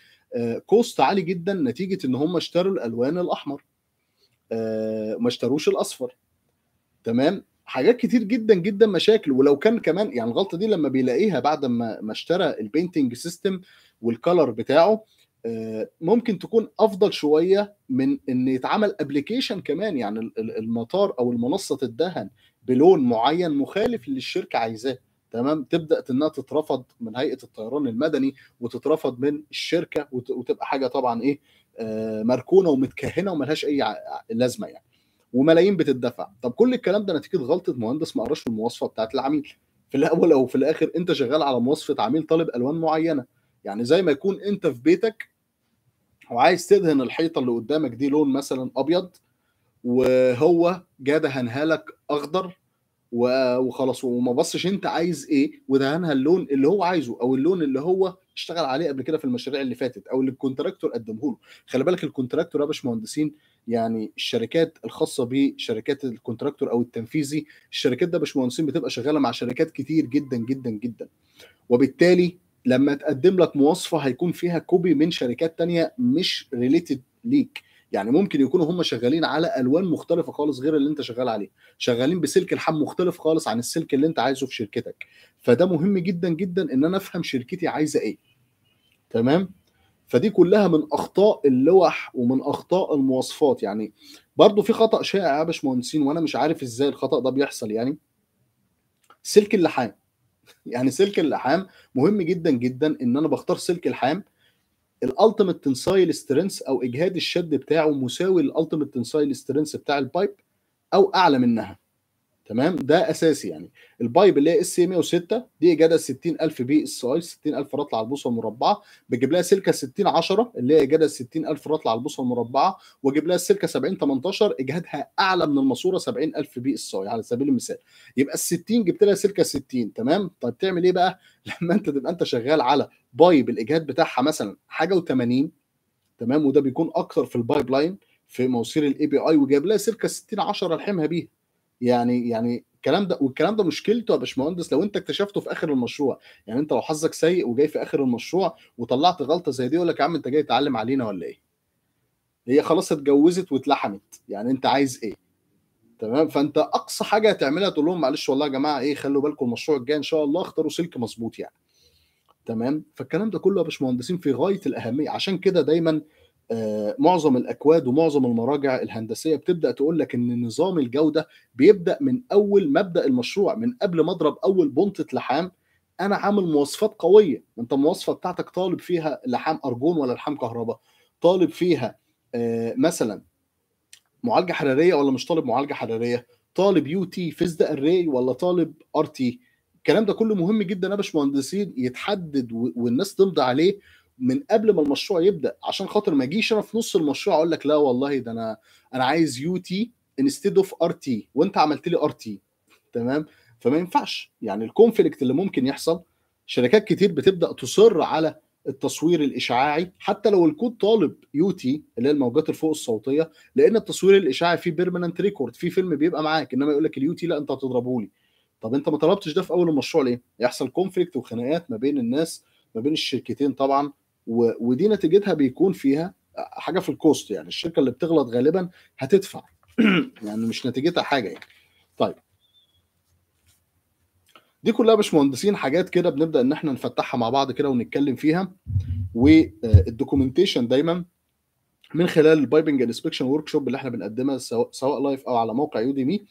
كوست آه، عالي جدا نتيجه ان هم اشتروا الالوان الاحمر آه، ما اشتروش الاصفر تمام حاجات كتير جدا جدا مشاكل ولو كان كمان يعني الغلطه دي لما بيلاقيها بعد ما ما اشترى البينتنج سيستم والكلر بتاعه آه، ممكن تكون افضل شويه من ان يتعمل ابلكيشن كمان يعني المطار او المنصه تدهن بلون معين مخالف للشركة الشركه عايزاه تمام تبدا انها تترفض من هيئه الطيران المدني وتترفض من الشركه وتبقى حاجه طبعا ايه آه، مركونه ومتكهنه وملهاش اي لازمه يعني وملايين بتدفع طب كل الكلام ده نتيجه غلطه مهندس ما قراش المواصفه بتاعه العميل في الاول او في الاخر انت شغال على مواصفه عميل طالب الوان معينه يعني زي ما يكون انت في بيتك وعايز تدهن الحيطه اللي قدامك دي لون مثلا ابيض وهو جه دهنها لك اخضر وخلاص وما بصش انت عايز ايه ودهنها اللون اللي هو عايزه او اللون اللي هو اشتغل عليه قبل كده في المشاريع اللي فاتت او اللي الكونتراكتور قدمه له خلي بالك الكونتراكتور يا باشمهندسين يعني الشركات الخاصه بشركات الكونتراكتور او التنفيذي الشركات ده باشمهندسين بتبقى شغاله مع شركات كتير جدا جدا جدا وبالتالي لما تقدم لك مواصفه هيكون فيها كوبي من شركات تانية مش ريليتد ليك يعني ممكن يكونوا هم شغالين على الوان مختلفه خالص غير اللي انت شغال عليه شغالين بسلك الحم مختلف خالص عن السلك اللي انت عايزه في شركتك فده مهم جدا جدا ان انا افهم شركتي عايزه ايه تمام فدي كلها من اخطاء اللوح ومن اخطاء المواصفات يعني برضو في خطا شائع يا باشمهندسين وانا مش عارف ازاي الخطا ده بيحصل يعني سلك اللحام <laughs> يعني سلك اللحام مهم جدا جدا ان انا بختار سلك اللحام الالتيميت تنسايل سترينث او اجهاد الشد بتاعه مساوي للالتيميت تنسايل سترينث بتاع البايب او اعلى منها تمام ده اساسي يعني البايب اللي هي اس 106 دي اجاده 60000 بي اس اي 60000 رطل على البوصه المربعه بجيب لها سلكه 60 10 اللي هي اجاده 60000 رطل على البوصه المربعه واجيب لها السلكه 70 18 اجهادها اعلى من الماسوره 70000 بي اس اي على سبيل المثال يبقى ال 60 جبت لها سلكه 60 تمام طب تعمل ايه بقى <laughs> لما انت تبقى انت شغال على بايب الاجهاد بتاعها مثلا حاجه و80 تمام وده بيكون اكتر في البايب لاين في مواسير الاي بي اي وجايب لها سلكه 60 10 الحمها بيها يعني يعني الكلام ده والكلام ده مشكلته يا باشمهندس لو انت اكتشفته في اخر المشروع يعني انت لو حظك سيء وجاي في اخر المشروع وطلعت غلطه زي دي يقول لك يا عم انت جاي تعلم علينا ولا ايه هي خلاص اتجوزت واتلحمت يعني انت عايز ايه تمام فانت اقصى حاجه هتعملها تقول لهم معلش والله يا جماعه ايه خلوا بالكم المشروع الجاي ان شاء الله اختاروا سلك مظبوط يعني تمام فالكلام ده كله يا باشمهندسين في غايه الاهميه عشان كده دايما آه آه، معظم الاكواد ومعظم المراجع الهندسيه بتبدا تقول لك ان نظام الجوده بيبدا من اول مبدا المشروع من قبل ما اضرب اول بنطه لحام انا عامل مواصفات قويه انت المواصفه بتاعتك طالب فيها لحام ارجون ولا لحام كهرباء طالب فيها آه، مثلا معالجه حراريه ولا مش طالب معالجه حراريه طالب يو تي فيزد اري ولا طالب ار تي الكلام ده كله مهم جدا يا باشمهندسين يتحدد والناس تمضي عليه من قبل ما المشروع يبدا عشان خاطر ما اجيش انا في نص المشروع اقول لك لا والله ده انا انا عايز يو تي انستيد اوف ار تي وانت عملت لي ار تي تمام فما ينفعش يعني الكونفليكت اللي ممكن يحصل شركات كتير بتبدا تصر على التصوير الاشعاعي حتى لو الكود طالب يو تي اللي هي الموجات الفوق الصوتيه لان التصوير الاشعاعي فيه بيرمننت ريكورد في فيلم بيبقى معاك انما يقول لك اليو تي لا انت هتضربه لي طب انت ما طلبتش ده في اول المشروع ليه؟ يحصل كونفليكت وخناقات ما بين الناس ما بين الشركتين طبعا ودي نتيجتها بيكون فيها حاجه في الكوست يعني الشركه اللي بتغلط غالبا هتدفع <clears throat> يعني مش نتيجتها حاجه يعني طيب دي كلها باشمهندسين حاجات كده بنبدا ان احنا نفتحها مع بعض كده ونتكلم فيها والدوكيومنتيشن آه، دايما من خلال البايبنج انسبكشن ورك شوب اللي احنا بنقدمها سواء لايف او على موقع يوديمي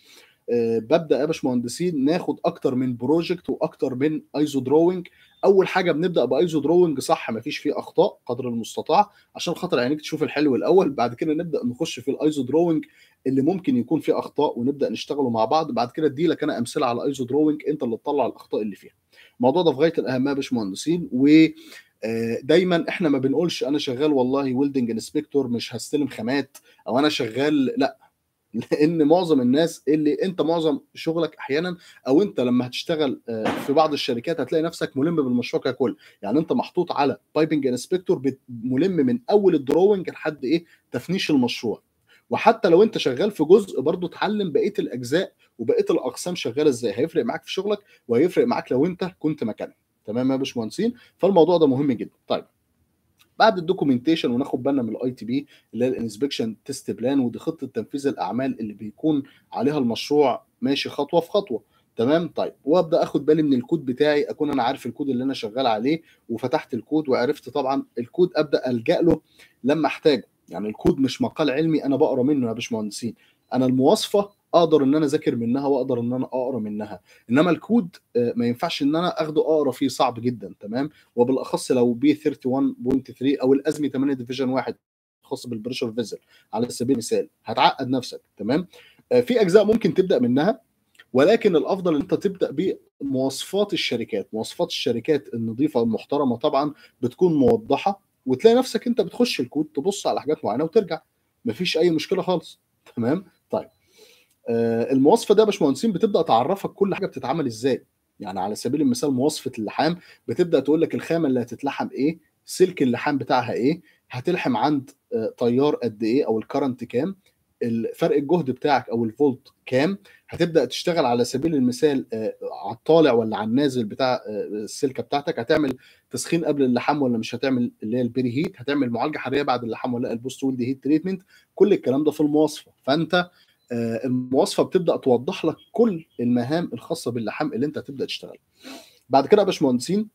آه، ببدا يا باشمهندسين ناخد اكتر من بروجكت واكتر من ايزو دروينج اول حاجه بنبدا بايزو دروينج صح مفيش فيه اخطاء قدر المستطاع عشان خاطر عينيك تشوف الحلو الاول بعد كده نبدا نخش في الايزو دروينج اللي ممكن يكون فيه اخطاء ونبدا نشتغله مع بعض بعد كده ادي لك انا امثله على ايزو دروينج انت اللي تطلع الاخطاء اللي فيها الموضوع ده في غايه الاهميه يا باشمهندسين و آه، دايما احنا ما بنقولش انا شغال والله ويلدنج انسبكتور مش هستلم خامات او انا شغال لا لان معظم الناس اللي انت معظم شغلك احيانا او انت لما هتشتغل آه، في بعض الشركات هتلاقي نفسك ملم بالمشروع ككل يعني انت محطوط على بايبنج انسبكتور ملم من اول الدروينج لحد ايه تفنيش المشروع وحتى لو انت شغال في جزء برضه اتعلم بقيه الاجزاء وبقيه الاقسام شغاله ازاي هيفرق معاك في شغلك وهيفرق معاك لو انت كنت مكانها تمام يا باشمهندسين فالموضوع ده مهم جدا طيب بعد الدوكيومنتيشن وناخد بالنا من الاي تي بي اللي هي الانسبكشن تيست بلان ودي خطه تنفيذ الاعمال اللي بيكون عليها المشروع ماشي خطوه في خطوه تمام طيب وابدا اخد بالي من الكود بتاعي اكون انا عارف الكود اللي انا شغال عليه وفتحت الكود وعرفت طبعا الكود ابدا الجا له لما احتاجه يعني الكود مش مقال علمي انا بقرا منه يا باشمهندسين انا المواصفه اقدر ان انا اذاكر منها واقدر ان انا اقرا منها انما الكود آه، ما ينفعش ان انا اخده اقرا فيه صعب جدا تمام وبالاخص لو بي 31.3 او الازمه 8 ديفيجن 1 خاص بالبريشر فيزل على سبيل المثال هتعقد نفسك تمام آه، في اجزاء ممكن تبدا منها ولكن الافضل ان انت تبدا بمواصفات الشركات مواصفات الشركات النظيفه المحترمه طبعا بتكون موضحه وتلاقي نفسك انت بتخش الكود تبص على حاجات معينه وترجع مفيش اي مشكله خالص تمام آه، المواصفه ده يا باشمهندسين بتبدا تعرفك كل حاجه بتتعمل ازاي يعني على سبيل المثال مواصفه اللحام بتبدا تقول لك الخامه اللي هتتلحم ايه سلك اللحام بتاعها ايه هتلحم عند تيار آه، قد ايه او الكرنت كام فرق الجهد بتاعك او الفولت كام هتبدا تشتغل على سبيل المثال آه، على الطالع ولا على النازل بتاع السلكه بتاعتك هتعمل تسخين قبل اللحام ولا مش هتعمل اللي هي البري هيت هتعمل معالجه حراريه بعد اللحام ولا البوست ويلد هيت تريتمنت كل الكلام ده في المواصفه فانت آه، المواصفه بتبدا توضح لك كل المهام الخاصه باللحام اللي انت هتبدا تشتغلها بعد كده يا باشمهندسين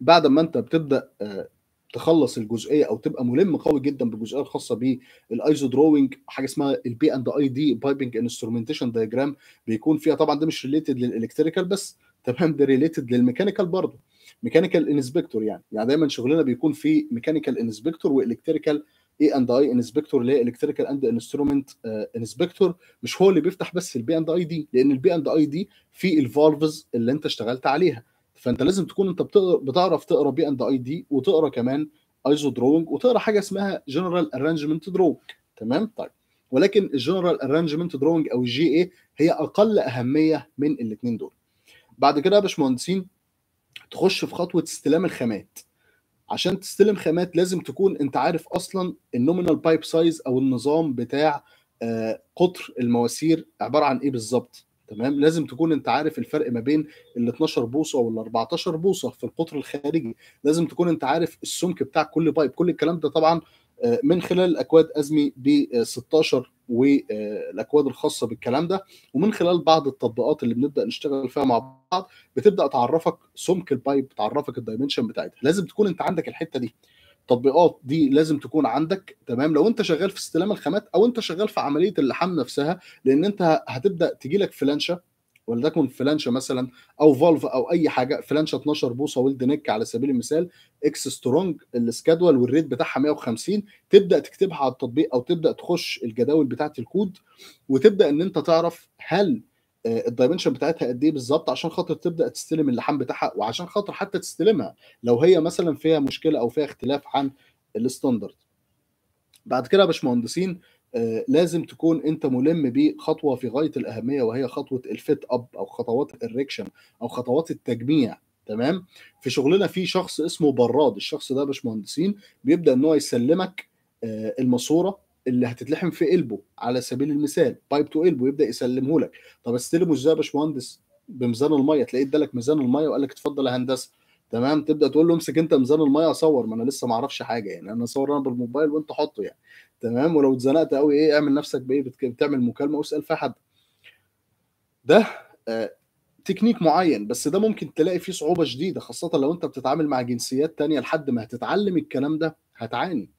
بعد ما انت بتبدا آه، تخلص الجزئيه او تبقى ملم قوي جدا بالجزئيه الخاصه بالايزو دروينج حاجه اسمها البي اند اي دي بايبنج انسترومنتيشن دايجرام بيكون فيها طبعا ده مش ريليتد للالكتريكال بس تمام ده ريليتد للميكانيكال برضه ميكانيكال انسبكتور يعني يعني دايما شغلنا بيكون في ميكانيكال انسبكتور والكتريكال اي اند اي انسبكتور اللي هي الكتريكال اند انسترومنت انسبكتور مش هو اللي بيفتح بس البي اند اي دي لان البي اند اي دي في الفالفز اللي انت اشتغلت عليها فانت لازم تكون انت بتعرف تقرا بي اند اي دي وتقرا كمان ايزو دروينج وتقرا حاجه اسمها جنرال ارانجمنت دروينج تمام طيب ولكن الجنرال ارانجمنت دروينج او الجي اي هي اقل اهميه من الاثنين دول بعد كده يا باشمهندسين تخش في خطوه استلام الخامات عشان تستلم خامات لازم تكون انت عارف اصلا النومينال بايب سايز او النظام بتاع آه، قطر المواسير عباره عن ايه بالظبط تمام لازم تكون انت عارف الفرق ما بين ال 12 بوصه وال 14 بوصه في القطر الخارجي لازم تكون انت عارف السمك بتاع كل بايب كل الكلام ده طبعا آه، من خلال اكواد ازمي ب 16 والاكواد الخاصه بالكلام ده ومن خلال بعض التطبيقات اللي بنبدا نشتغل فيها مع بعض بتبدا تعرفك سمك البايب بتعرفك الدايمنشن بتاعتها لازم تكون انت عندك الحته دي التطبيقات دي لازم تكون عندك تمام لو انت شغال في استلام الخامات او انت شغال في عمليه اللحام نفسها لان انت هتبدا تجيلك فلانشه ولتكن فلانشا مثلا او فالف او اي حاجه فلانشا 12 بوصه ولد نيك على سبيل المثال اكس سترونج السكادول والريت بتاعها 150 تبدا تكتبها على التطبيق او تبدا تخش الجداول بتاعه الكود وتبدا ان انت تعرف هل آه، الدايمنشن بتاعتها قد ايه بالظبط عشان خاطر تبدا تستلم اللحام بتاعها وعشان خاطر حتى تستلمها لو هي مثلا فيها مشكله او فيها اختلاف عن الستاندرد بعد كده يا باشمهندسين آه، لازم تكون انت ملم بخطوه في غايه الاهميه وهي خطوه الفيت اب او خطوات الريكشن او خطوات التجميع تمام في شغلنا في شخص اسمه براد الشخص ده باشمهندسين بيبدا ان هو يسلمك آه، الماسوره اللي هتتلحم في قلبه على سبيل المثال بايب تو قلبه يبدا يسلمه لك طب استلمه ازاي يا باشمهندس بميزان الميه تلاقيه ادالك ميزان الميه وقال لك اتفضل يا هندسه تمام تبدا تقول له امسك انت ميزان الميه صور ما انا لسه ما اعرفش حاجه يعني انا صور انا بالموبايل وانت حطه يعني تمام ولو اتزنقت قوي ايه اعمل نفسك بايه بتعمل مكالمه واسال فيها حد ده آه تكنيك معين بس ده ممكن تلاقي فيه صعوبه شديده خاصه لو انت بتتعامل مع جنسيات تانية لحد ما هتتعلم الكلام ده هتعاني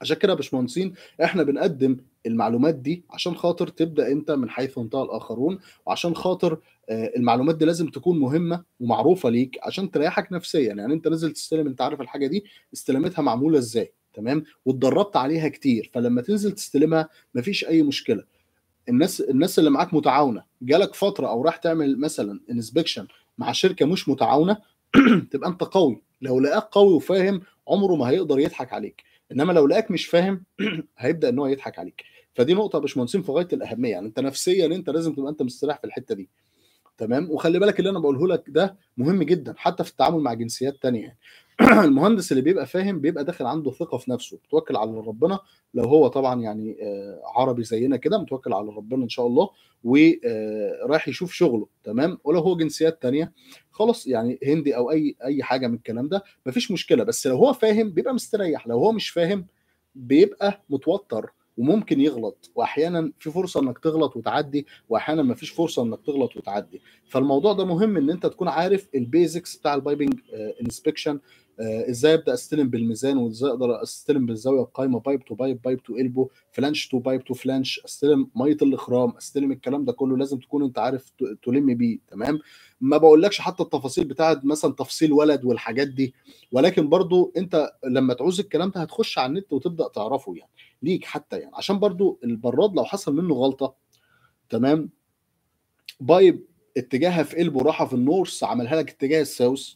عشان كده يا باشمهندسين احنا بنقدم المعلومات دي عشان خاطر تبدا انت من حيث انتهى الاخرون وعشان خاطر آه، المعلومات دي لازم تكون مهمه ومعروفه ليك عشان تريحك نفسيا يعني انت نزل تستلم انت عارف الحاجه دي استلامتها معموله ازاي تمام واتدربت عليها كتير فلما تنزل تستلمها مفيش اي مشكله الناس الناس اللي معاك متعاونه جالك فتره او راح تعمل مثلا انسبكشن مع شركه مش متعاونه <clears throat> تبقى انت قوي لو لقاك قوي وفاهم عمره ما هيقدر يضحك عليك انما لو لقاك مش فاهم <clears throat> هيبدا ان هو يضحك عليك فدي نقطه يا باشمهندسين في غايه الاهميه يعني انت نفسيا انت لازم تبقى انت مستريح في الحته دي تمام وخلي بالك اللي انا بقوله لك ده مهم جدا حتى في التعامل مع جنسيات تانية يعني <clears throat> المهندس اللي بيبقى فاهم بيبقى داخل عنده ثقه في نفسه متوكل على ربنا لو هو طبعا يعني آه، عربي زينا كده متوكل على ربنا ان شاء الله ورايح آه، يشوف شغله تمام ولو هو جنسيات تانية خلاص يعني هندي او اي اي حاجه من الكلام ده مفيش مشكله بس لو هو فاهم بيبقى مستريح لو هو مش فاهم بيبقى متوتر وممكن يغلط واحيانا في فرصه انك تغلط وتعدي واحيانا مفيش فرصه انك تغلط وتعدي فالموضوع ده مهم ان انت تكون عارف البيزكس بتاع البايبنج انسبكشن آه، آه، ازاي ابدا استلم بالميزان وازاي اقدر استلم بالزاويه القايمه بايب تو بايب بايب تو البو فلانش تو بايب تو فلانش استلم ميه الاخرام استلم الكلام ده كله لازم تكون انت عارف تلم بيه تمام ما بقولكش حتى التفاصيل بتاعت مثلا تفصيل ولد والحاجات دي ولكن برضو انت لما تعوز الكلام ده هتخش على النت وتبدا تعرفه يعني ليك حتى يعني عشان برضو البراد لو حصل منه غلطه تمام بايب اتجاهها في قلبه راحه في النورث عملها لك اتجاه الساوث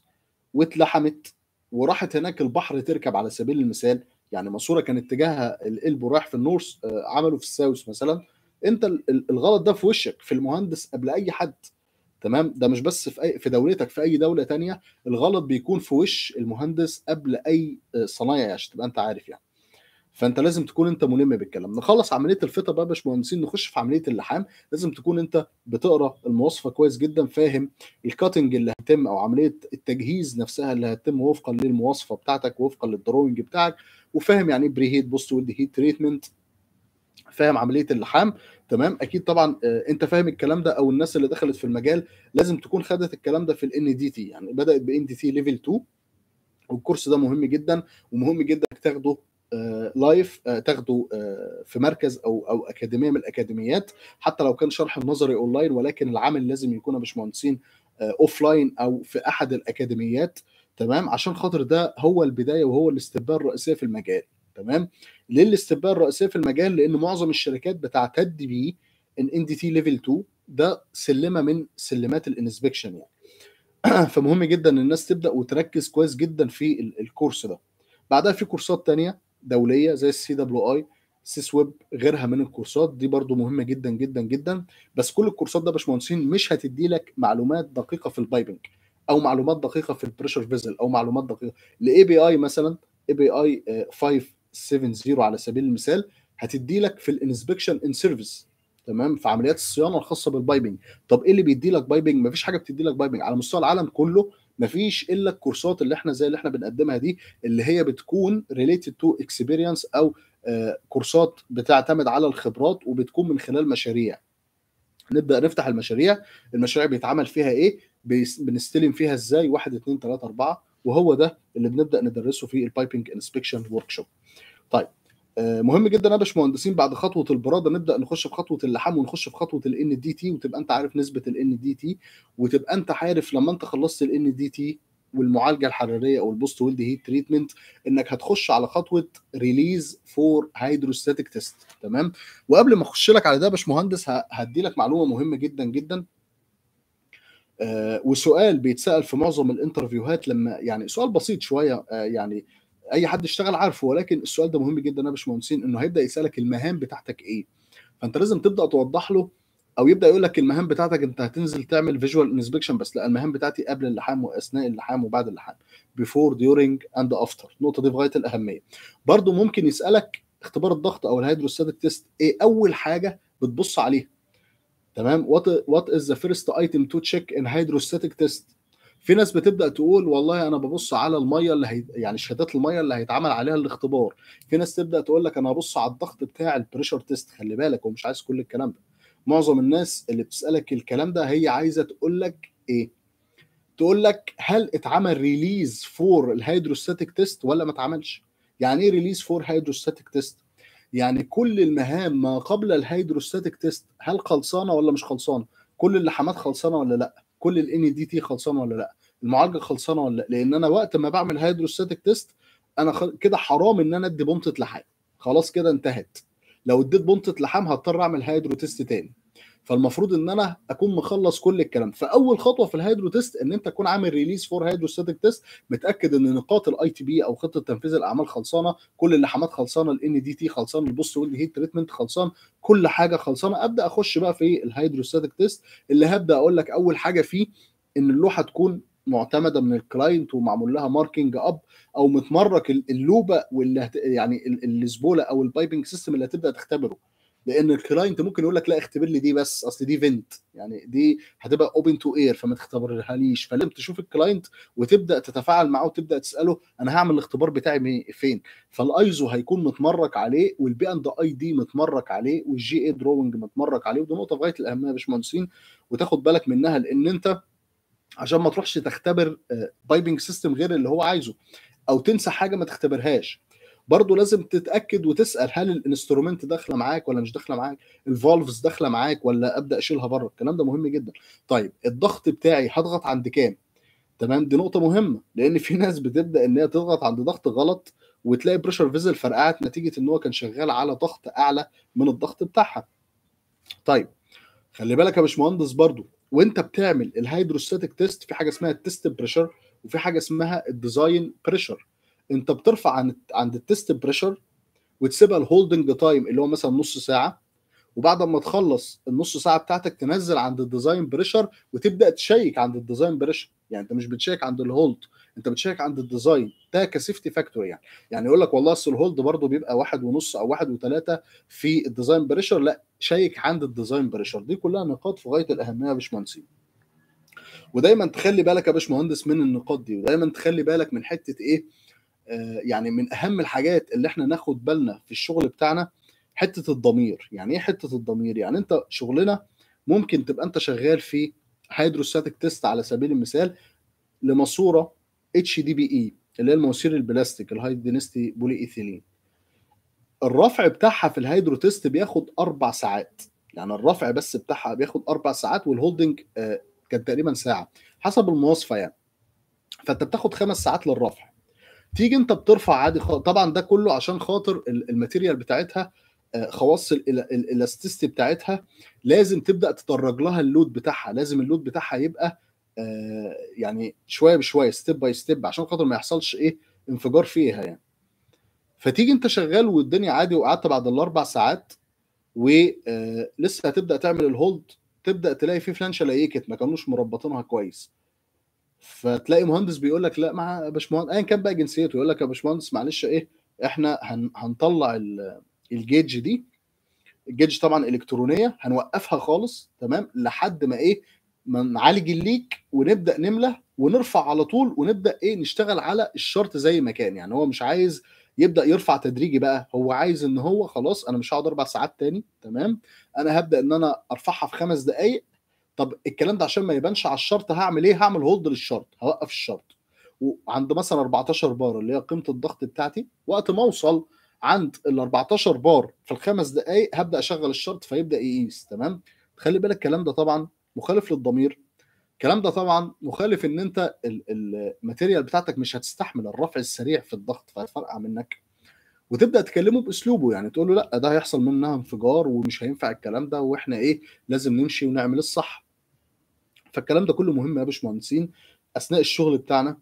واتلحمت وراحت هناك البحر تركب على سبيل المثال يعني ماسوره كان اتجاهها القلب رايح في النورث آه، عمله في الساوث مثلا انت الغلط ده في وشك في المهندس قبل اي حد تمام ده مش بس في أي في دولتك في اي دوله تانية الغلط بيكون في وش المهندس قبل اي آه، صنايعي عشان تبقى انت عارف يعني فانت لازم تكون انت ملم بالكلام نخلص عمليه الفطر بقى باشمهندسين نخش في عمليه اللحام لازم تكون انت بتقرا المواصفه كويس جدا فاهم الكاتنج اللي هيتم او عمليه التجهيز نفسها اللي هتتم وفقا للمواصفه بتاعتك وفقا للدروينج بتاعك وفاهم يعني ايه بري هيت بوست ويلد هيت تريتمنت فاهم عمليه اللحام تمام اكيد طبعا آه، انت فاهم الكلام ده او الناس اللي دخلت في المجال لازم تكون خدت الكلام ده في الان دي تي يعني بدات بان دي تي ليفل 2 والكورس ده مهم جدا ومهم جدا تاخده لايف آه، آه، تاخده آه، في مركز او او اكاديميه من الاكاديميات حتى لو كان شرح النظري اونلاين ولكن العمل لازم يكون يا باشمهندسين اوف لاين او في احد الاكاديميات تمام عشان خاطر ده هو البدايه وهو الاستبدال الرئيسيه في المجال تمام ليه الاستبدال الرئيسيه في المجال لان معظم الشركات بتعتد بيه ان ان دي تي ليفل 2 ده سلمه من سلمات الانسبكشن يعني <clears throat> فمهم جدا ان الناس تبدا وتركز كويس جدا في الكورس ده بعدها في كورسات تانية دوليه زي السي دبليو اي سيس ويب غيرها من الكورسات دي برضو مهمه جدا جدا جدا بس كل الكورسات ده باشمهندسين مش هتدي لك معلومات دقيقه في البايبنج او معلومات دقيقه في البريشر فيزل او معلومات دقيقه الاي بي اي مثلا اي بي اي 570 على سبيل المثال هتدي لك في الانسبكشن ان سيرفيس تمام في عمليات الصيانه الخاصه بالبايبنج طب ايه اللي بيدي لك بايبنج مفيش حاجه بتدي لك بايبنج على مستوى العالم كله مفيش الا الكورسات اللي احنا زي اللي احنا بنقدمها دي اللي هي بتكون ريليتد تو اكسبيرينس او آه، كورسات بتعتمد على الخبرات وبتكون من خلال مشاريع نبدا نفتح المشاريع المشاريع بيتعمل فيها ايه بنستلم فيها ازاي 1 2 3 4 وهو ده اللي بنبدا ندرسه في البايبنج انسبكشن ورك شوب طيب آه، مهم جدا يا باشمهندسين بعد خطوه البراده نبدا نخش في خطوه اللحام ونخش في خطوه الان دي تي وتبقى انت عارف نسبه الان دي تي وتبقى انت عارف لما انت خلصت الان دي تي والمعالجه الحراريه او البوست ويلد هيت تريتمنت انك هتخش على خطوه ريليز فور هيدروستاتيك تيست تمام وقبل ما اخش لك على ده يا باشمهندس هدي لك معلومه مهمه جدا جدا آه، وسؤال بيتسال في معظم الانترفيوهات لما يعني سؤال بسيط شويه آه، يعني اي حد اشتغل عارفه ولكن السؤال ده مهم جدا يا باشمهندسين انه هيبدا يسالك المهام بتاعتك ايه فانت لازم تبدا توضح له او يبدا يقول لك المهام بتاعتك انت هتنزل تعمل فيجوال انسبكشن بس لا المهام بتاعتي قبل اللحام واثناء اللحام وبعد اللحام بيفور ديورنج اند افتر النقطه دي في غايه الاهميه برضو ممكن يسالك اختبار الضغط او الهيدروستاتيك تيست ايه اول حاجه بتبص عليها تمام وات وات از ذا فيرست ايتم تو تشيك ان هيدروستاتيك تيست في ناس بتبدا تقول والله انا ببص على الميه اللي هي... يعني شهادات الميه اللي هيتعمل عليها الاختبار في ناس تبدا تقول لك انا هبص على الضغط بتاع البريشر تيست خلي بالك هو مش عايز كل الكلام ده معظم الناس اللي بتسالك الكلام ده هي عايزه تقول لك ايه تقول لك هل اتعمل ريليز فور الهيدروستاتيك تيست ولا ما اتعملش يعني ايه ريليز فور هيدروستاتيك تيست يعني كل المهام ما قبل الهيدروستاتيك تيست هل خلصانه ولا مش خلصانه كل اللحامات خلصانه ولا لا كل الان دي تي خلصانه ولا لا المعالجه خلصانه ولا لا لان انا وقت ما بعمل هيدروستاتيك تيست انا خل... كده حرام ان انا ادي بنطه لحام خلاص كده انتهت لو اديت بنطه لحام هضطر اعمل هيدرو تيست تاني فالمفروض ان انا اكون مخلص كل الكلام فاول خطوه في الهيدرو تيست ان انت تكون عامل ريليز فور هيدروستاتيك تيست متاكد ان نقاط الاي تي بي او خطه تنفيذ الاعمال خلصانه كل اللحامات خلصانه الان دي تي خلصان البوست ويلد هيت تريتمنت خلصان كل حاجه خلصانه ابدا اخش بقى في الهيدروستاتيك تيست اللي هبدا اقول لك اول حاجه فيه ان اللوحه تكون معتمده من الكلاينت ومعمول لها ماركينج اب او متمرك اللوبه واللي هت... يعني الزبوله او البايبنج سيستم اللي هتبدا تختبره لان الكلاينت ممكن يقول لك لا اختبر لي دي بس اصل دي فينت يعني دي هتبقى اوبن تو اير فما تختبرهاليش فلازم تشوف الكلاينت وتبدا تتفاعل معاه وتبدا تساله انا هعمل الاختبار بتاعي فين فالايزو هيكون متمرك عليه والبي اند اي دي متمرك عليه والجي اي دروينج متمرك عليه ودي نقطه في غايه الاهميه يا باشمهندسين وتاخد بالك منها لان انت عشان ما تروحش تختبر بايبنج آه، سيستم غير اللي هو عايزه او تنسى حاجه ما تختبرهاش برضه لازم تتاكد وتسال هل الانسترومنت داخله معاك ولا مش داخله معاك الفالفز داخله معاك ولا ابدا اشيلها بره الكلام ده مهم جدا طيب الضغط بتاعي هضغط عند كام تمام دي نقطه مهمه لان في ناس بتبدا ان هي تضغط عند ضغط غلط وتلاقي بريشر فيزل فرقعت نتيجه ان هو كان شغال على ضغط اعلى من الضغط بتاعها طيب خلي بالك يا باشمهندس برضو وانت بتعمل الهيدروستاتيك تيست في حاجه اسمها التيست بريشر وفي حاجه اسمها الديزاين بريشر انت بترفع عن عند التيست بريشر وتسيبها الهولدنج تايم اللي هو مثلا نص ساعه وبعد ما تخلص النص ساعه بتاعتك تنزل عند الديزاين بريشر وتبدا تشيك عند الديزاين بريشر يعني انت مش بتشيك عند الهولد انت بتشيك عند الديزاين ده كسيفتي فاكتور يعني يعني يقول لك والله اصل الهولد برضه بيبقى واحد ونص او واحد وثلاثه في الديزاين بريشر لا شيك عند الديزاين بريشر دي كلها نقاط في غايه الاهميه يا باشمهندسين ودايما تخلي بالك يا باشمهندس من النقاط دي ودايما تخلي بالك من حته ايه آه يعني من اهم الحاجات اللي احنا ناخد بالنا في الشغل بتاعنا حته الضمير يعني ايه حته الضمير يعني انت شغلنا ممكن تبقى انت شغال في هيدروستاتيك تيست على سبيل المثال لماسوره اتش دي بي اي اللي هي المواسير البلاستيك الهاي دينستي بولي ايثيلين الرفع بتاعها في الهيدرو تيست بياخد اربع ساعات يعني الرفع بس بتاعها بياخد اربع ساعات والهولدنج آه، كان تقريبا ساعه حسب المواصفه يعني فانت بتاخد خمس ساعات للرفع تيجي انت بترفع عادي خ... طبعا ده كله عشان خاطر الماتيريال بتاعتها آه، خواص الالاستيستي بتاعتها لازم تبدا تدرج لها اللود بتاعها لازم اللود بتاعها يبقى آه، يعني شويه بشويه ستيب باي ستيب عشان خاطر ما يحصلش ايه انفجار فيها يعني فتيجي انت شغال والدنيا عادي وقعدت بعد الاربع ساعات ولسه آه، هتبدا تعمل الهولد تبدا تلاقي في فلان شلايكت ما كانوش مربطينها كويس فتلاقي مهندس بيقول لك لا مع باشمهندس ايا كان بقى جنسيته يقول لك يا باشمهندس معلش ايه احنا هن... هنطلع ال... الجيج دي الجيج طبعا الكترونيه هنوقفها خالص تمام لحد ما ايه ما نعالج الليك ونبدا نملى ونرفع على طول ونبدا ايه نشتغل على الشرط زي ما كان يعني هو مش عايز آه يبدا يرفع تدريجي بقى هو عايز ان هو خلاص انا مش هقعد اربع ساعات تاني تمام انا هبدا ان انا ارفعها في خمس دقائق طب الكلام ده عشان ما يبانش على الشرط هعمل ايه هعمل هولد للشرط هوقف الشرط وعند مثلا 14 بار اللي هي قيمه الضغط بتاعتي وقت ما اوصل عند ال 14 بار في الخمس دقائق هبدا اشغل الشرط فيبدا يقيس تمام خلي بالك الكلام ده طبعا مخالف للضمير الكلام ده طبعا مخالف ان انت الماتيريال بتاعتك مش هتستحمل الرفع السريع في الضغط فهتفرقع منك وتبدا تكلمه باسلوبه يعني تقول له لا ده هيحصل منها انفجار ومش هينفع الكلام ده واحنا ايه لازم نمشي ونعمل الصح فالكلام ده كله مهم يا باشمهندسين اثناء الشغل بتاعنا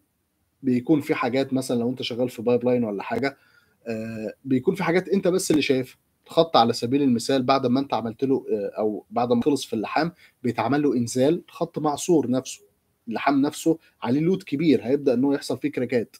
بيكون في حاجات مثلا لو انت شغال في بايب لاين ولا حاجه آه، بيكون في حاجات انت بس اللي شايفها الخط على سبيل المثال بعد ما انت عملت له آه، او بعد ما خلص في اللحام بيتعمل له انزال خط معصور نفسه اللحام نفسه عليه لود كبير هيبدا ان هو يحصل فيه كراكات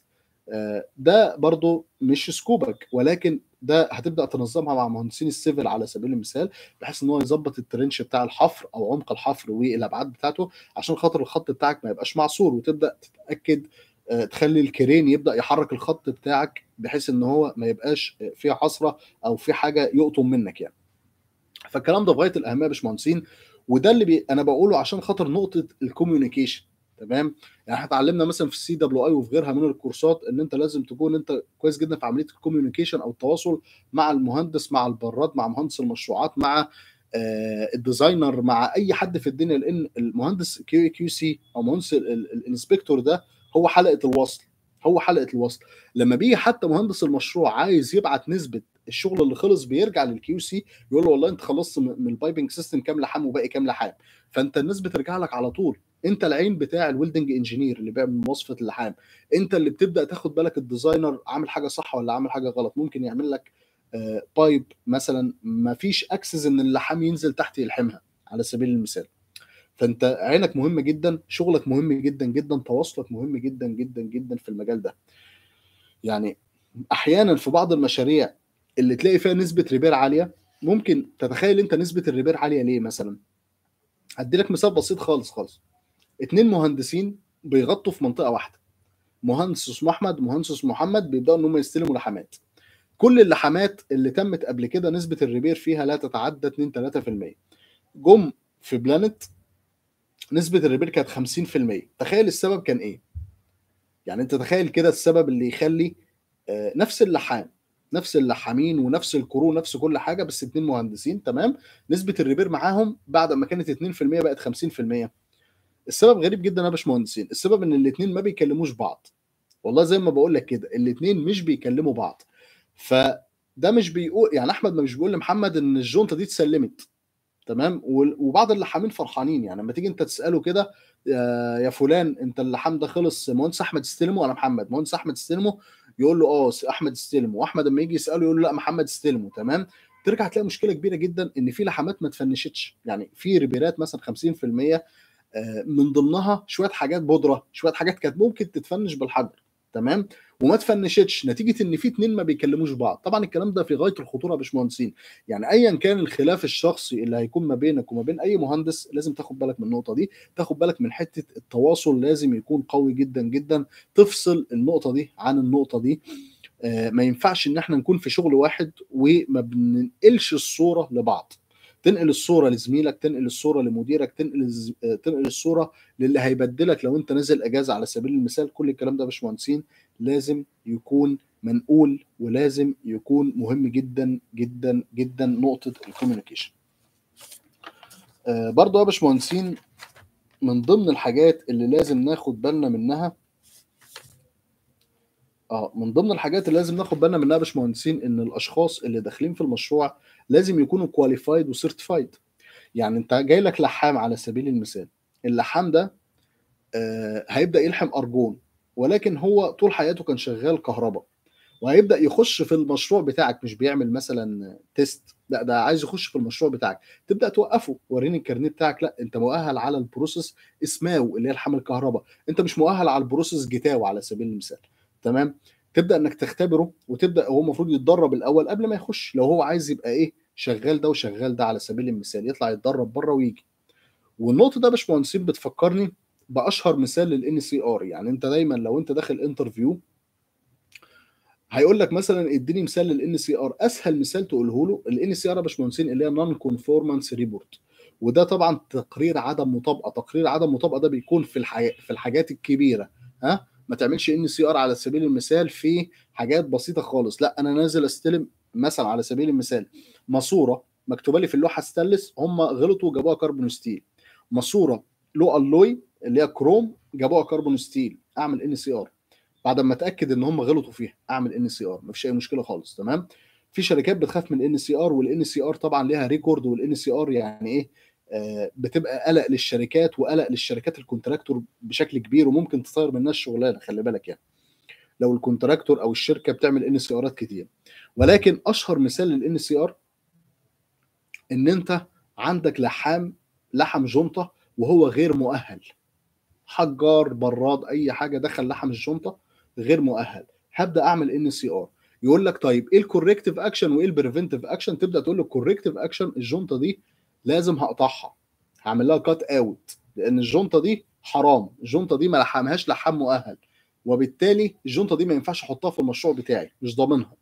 آه، ده برضو مش سكوبك ولكن ده هتبدا تنظمها مع مهندسين السيفل على سبيل المثال بحيث ان هو يظبط الترنش بتاع الحفر او عمق الحفر والابعاد بتاعته عشان خاطر الخط بتاعك ما يبقاش معصور وتبدا تتاكد آه، تخلي الكرين يبدا يحرك الخط بتاعك بحيث ان هو ما يبقاش في حسره او في حاجه يقطم منك يعني فالكلام ده في غايه الاهميه يا باشمهندسين وده اللي بي انا بقوله عشان خاطر نقطه الكوميونيكيشن تمام يعني احنا اتعلمنا مثلا في السي دبليو اي وفي غيرها من الكورسات ان انت لازم تكون انت كويس جدا في عمليه الكوميونيكيشن او التواصل مع المهندس مع البراد مع مهندس المشروعات مع آه الديزاينر مع اي حد في الدنيا لان المهندس كيو كيو سي او مهندس الانسبكتور ده هو حلقه الوصل هو حلقه الوصل لما بيجي حتى مهندس المشروع عايز يبعت نسبه الشغل اللي خلص بيرجع للكيو سي يقول له والله انت خلصت من البايبنج سيستم كام لحام وباقي كام لحام فانت الناس بترجع لك على طول انت العين بتاع الويلدنج انجينير اللي بيعمل مواصفه اللحام انت اللي بتبدا تاخد بالك الديزاينر عامل حاجه صح ولا عامل حاجه غلط ممكن يعمل لك بايب آه، مثلا ما فيش اكسس ان اللحام ينزل تحت يلحمها على سبيل المثال فانت عينك مهمه جدا شغلك مهم جدا جدا تواصلك مهم جدا جدا جدا في المجال ده يعني احيانا في بعض المشاريع اللي تلاقي فيها نسبه ريبير عاليه ممكن تتخيل انت نسبه الريبير عاليه ليه مثلا هدي لك مثال بسيط خالص خالص اتنين مهندسين بيغطوا في منطقه واحده مهندس اسمه احمد مهندس اسمه محمد بيبداوا ان هم يستلموا لحمات كل اللحمات اللي تمت قبل كده نسبه الريبير فيها لا تتعدى 2 3% جم في بلانت نسبه الريبير كانت 50% تخيل السبب كان ايه يعني انت تخيل كده السبب اللي يخلي آه، نفس اللحام نفس اللحامين ونفس الكرو نفس كل حاجه بس اتنين مهندسين تمام نسبه الريبير معاهم بعد ما كانت 2% بقت 50% السبب غريب جدا يا باشمهندسين السبب ان الاثنين ما بيكلموش بعض والله زي ما بقول لك كده الاثنين مش بيكلموا بعض فده مش بيقول يعني احمد ما مش بيقول لمحمد ان الجونطه دي اتسلمت تمام وبعض اللحامين فرحانين يعني لما تيجي انت تساله كده آه، يا فلان انت اللحام ده خلص مهندس احمد استلمه ولا محمد مهندس احمد استلمه يقول له اه احمد استلمه واحمد لما يجي يساله يقول له لا محمد استلمه تمام ترجع تلاقي مشكله كبيره جدا ان في لحامات ما تفنشتش يعني في ريبيرات مثلا 50% آه، من ضمنها شويه حاجات بودره شويه حاجات كانت ممكن تتفنش بالحجر تمام وما تفنشتش نتيجه ان في اتنين ما بيكلموش بعض طبعا الكلام ده في غايه الخطوره يا باشمهندسين يعني ايا كان الخلاف الشخصي اللي هيكون ما بينك وما بين اي مهندس لازم تاخد بالك من النقطه دي تاخد بالك من حته التواصل لازم يكون قوي جدا جدا تفصل النقطه دي عن النقطه دي آه، ما ينفعش ان احنا نكون في شغل واحد وما بننقلش الصوره لبعض تنقل الصوره لزميلك تنقل الصوره لمديرك تنقل تنقل الصوره للي هيبدلك لو انت نازل اجازه على سبيل المثال كل الكلام ده يا باشمهندسين لازم يكون منقول ولازم يكون مهم جدا جدا جدا نقطه الكوميونيكيشن آه، برضه يا باشمهندسين من ضمن الحاجات اللي لازم ناخد بالنا منها اه من ضمن الحاجات اللي لازم ناخد بالنا منها يا باشمهندسين ان الاشخاص اللي داخلين في المشروع لازم يكونوا كواليفايد وسيرتيفايد يعني انت جاي لك لحام على سبيل المثال اللحام ده آه، هيبدا يلحم ارجون ولكن هو طول حياته كان شغال كهرباء وهيبدا يخش في المشروع بتاعك مش بيعمل مثلا تيست لا ده عايز يخش في المشروع بتاعك تبدا توقفه وريني الكارنيه بتاعك لا انت مؤهل على البروسيس اسماو اللي هي الحمل الكهرباء انت مش مؤهل على البروسيس جتاو على سبيل المثال تمام تبدا انك تختبره وتبدا هو المفروض يتدرب الاول قبل ما يخش لو هو عايز يبقى ايه شغال ده وشغال ده على سبيل المثال يطلع يتدرب بره ويجي والنقطه ده يا باشمهندسين بتفكرني باشهر مثال للان سي ار يعني انت دايما لو انت داخل انترفيو هيقول لك مثلا اديني مثال للان سي ار اسهل مثال تقوله له الان سي ار يا باشمهندسين اللي هي نون كونفورمانس ريبورت وده طبعا تقرير عدم مطابقه تقرير عدم مطابقه ده بيكون في الحي... في الحاجات الكبيره ها ما تعملش ان سي ار على سبيل المثال في حاجات بسيطه خالص لا انا نازل استلم مثلا على سبيل المثال ماسوره مكتوبه لي في اللوحه ستانلس هم غلطوا وجابوها كربون ستيل ماسوره لو الوي اللي هي كروم جابوها كربون ستيل اعمل ان سي ار بعد ما اتاكد ان هم غلطوا فيها اعمل ان سي ار مفيش اي مشكله خالص تمام في شركات بتخاف من الان سي ار والان سي ار طبعا ليها ريكورد والان سي ار يعني ايه آه، بتبقى قلق للشركات وقلق للشركات الكونتراكتور بشكل كبير وممكن تصير منها الشغلانه خلي بالك يعني لو الكونتراكتور او الشركه بتعمل ان سي ارات كتير ولكن اشهر مثال للان سي ار ان انت عندك لحام لحم جنطه وهو غير مؤهل حجار براد اي حاجه دخل لحم الجنطه غير مؤهل هبدا اعمل ان سي ار يقول لك طيب ايه الكوركتيف اكشن وايه البريفنتيف اكشن تبدا تقول له الكوركتيف اكشن الجنطه دي لازم هقطعها هعمل لها كات اوت لان الجنطه دي حرام الجنطه دي ما لحمهاش لحام مؤهل وبالتالي الجنطه دي ما ينفعش احطها في المشروع بتاعي مش ضامنها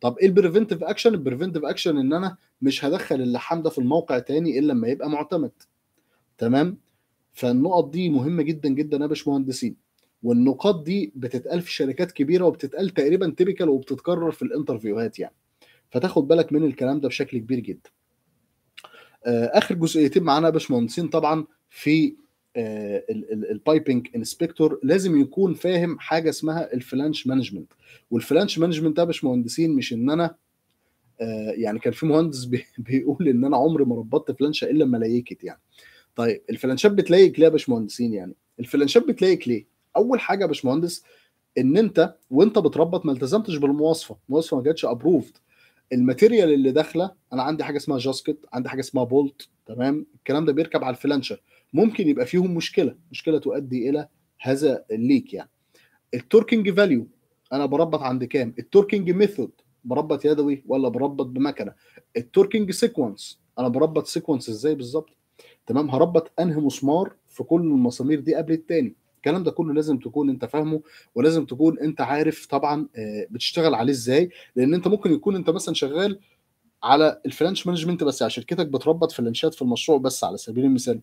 طب ايه البريفنتيف اكشن البريفنتيف اكشن ان انا مش هدخل اللحام ده في الموقع تاني الا لما يبقى معتمد تمام فالنقط دي مهمه جدا جدا يا باشمهندسين والنقاط دي بتتقال في شركات كبيره وبتتقال تقريبا تيبيكال وبتتكرر في الانترفيوهات يعني فتاخد بالك من الكلام ده بشكل كبير جدا آه، اخر جزئيتين معانا يا باشمهندسين طبعا في آه، البايبنج انسبكتور لازم يكون فاهم حاجه اسمها الفلانش مانجمنت والفلانش مانجمنت ده يا باشمهندسين مش ان انا آه، يعني كان في مهندس <laughs> بيقول ان انا عمري ما ربطت فلانشه الا لما ليكت يعني طيب الفلانشات بتلايك ليه يا باشمهندسين يعني الفلانشات بتلايك ليه اول حاجه يا باشمهندس ان انت وانت بتربط ما التزمتش بالمواصفه المواصفه ما جاتش ابروفد الماتيريال اللي داخله انا عندي حاجه اسمها جاسكت عندي حاجه اسمها بولت تمام الكلام ده بيركب على الفلانشر ممكن يبقى فيهم مشكله مشكله تؤدي الى هذا الليك يعني التوركينج فاليو انا بربط عند كام التوركينج ميثود بربط يدوي ولا بربط بمكنه التوركينج سيكونس انا بربط سيكونس ازاي بالظبط تمام هربط انهي مسمار في كل المسامير دي قبل التاني الكلام ده كله لازم تكون انت فاهمه ولازم تكون انت عارف طبعا آه، بتشتغل عليه ازاي لان انت ممكن يكون انت مثلا شغال على الفرنش مانجمنت بس على يعني شركتك بتربط فلانشات في المشروع بس على سبيل المثال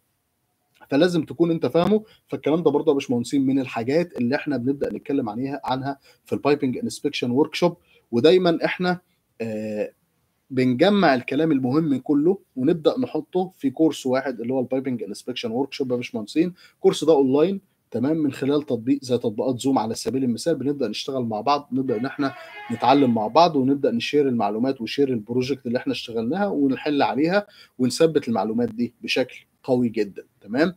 فلازم تكون انت فاهمه فالكلام ده برضه يا باشمهندسين من الحاجات اللي احنا بنبدا نتكلم عنها عنها في البايبنج انسبكشن ورك شوب ودايما احنا آه، بنجمع الكلام المهم كله ونبدا نحطه في كورس واحد اللي هو البايبنج انسبكشن ورك شوب يا باشمهندسين الكورس ده اونلاين تمام من خلال تطبيق زي تطبيقات زوم على سبيل المثال بنبدا نشتغل مع بعض نبدا ان احنا نتعلم مع بعض ونبدا نشير المعلومات وشير البروجكت اللي احنا اشتغلناها ونحل عليها ونثبت المعلومات دي بشكل قوي جدا تمام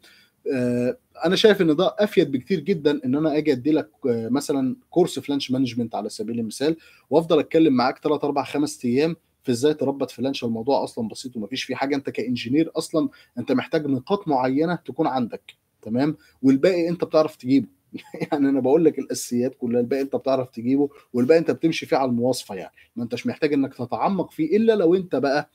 آه، انا شايف ان ده افيد بكتير جدا ان انا اجي ادي لك آه، مثلا كورس فلانش مانجمنت على سبيل المثال وافضل اتكلم معاك 3 4 5 ايام في ازاي تربط فلانش الموضوع اصلا بسيط ومفيش فيه حاجه انت كانجينير اصلا انت محتاج نقاط معينه تكون عندك تمام والباقي انت بتعرف تجيبه <laughs> يعني انا بقول لك الاساسيات كلها الباقي انت بتعرف تجيبه والباقي انت بتمشي فيه على المواصفه يعني ما انتش محتاج انك تتعمق فيه الا لو انت بقى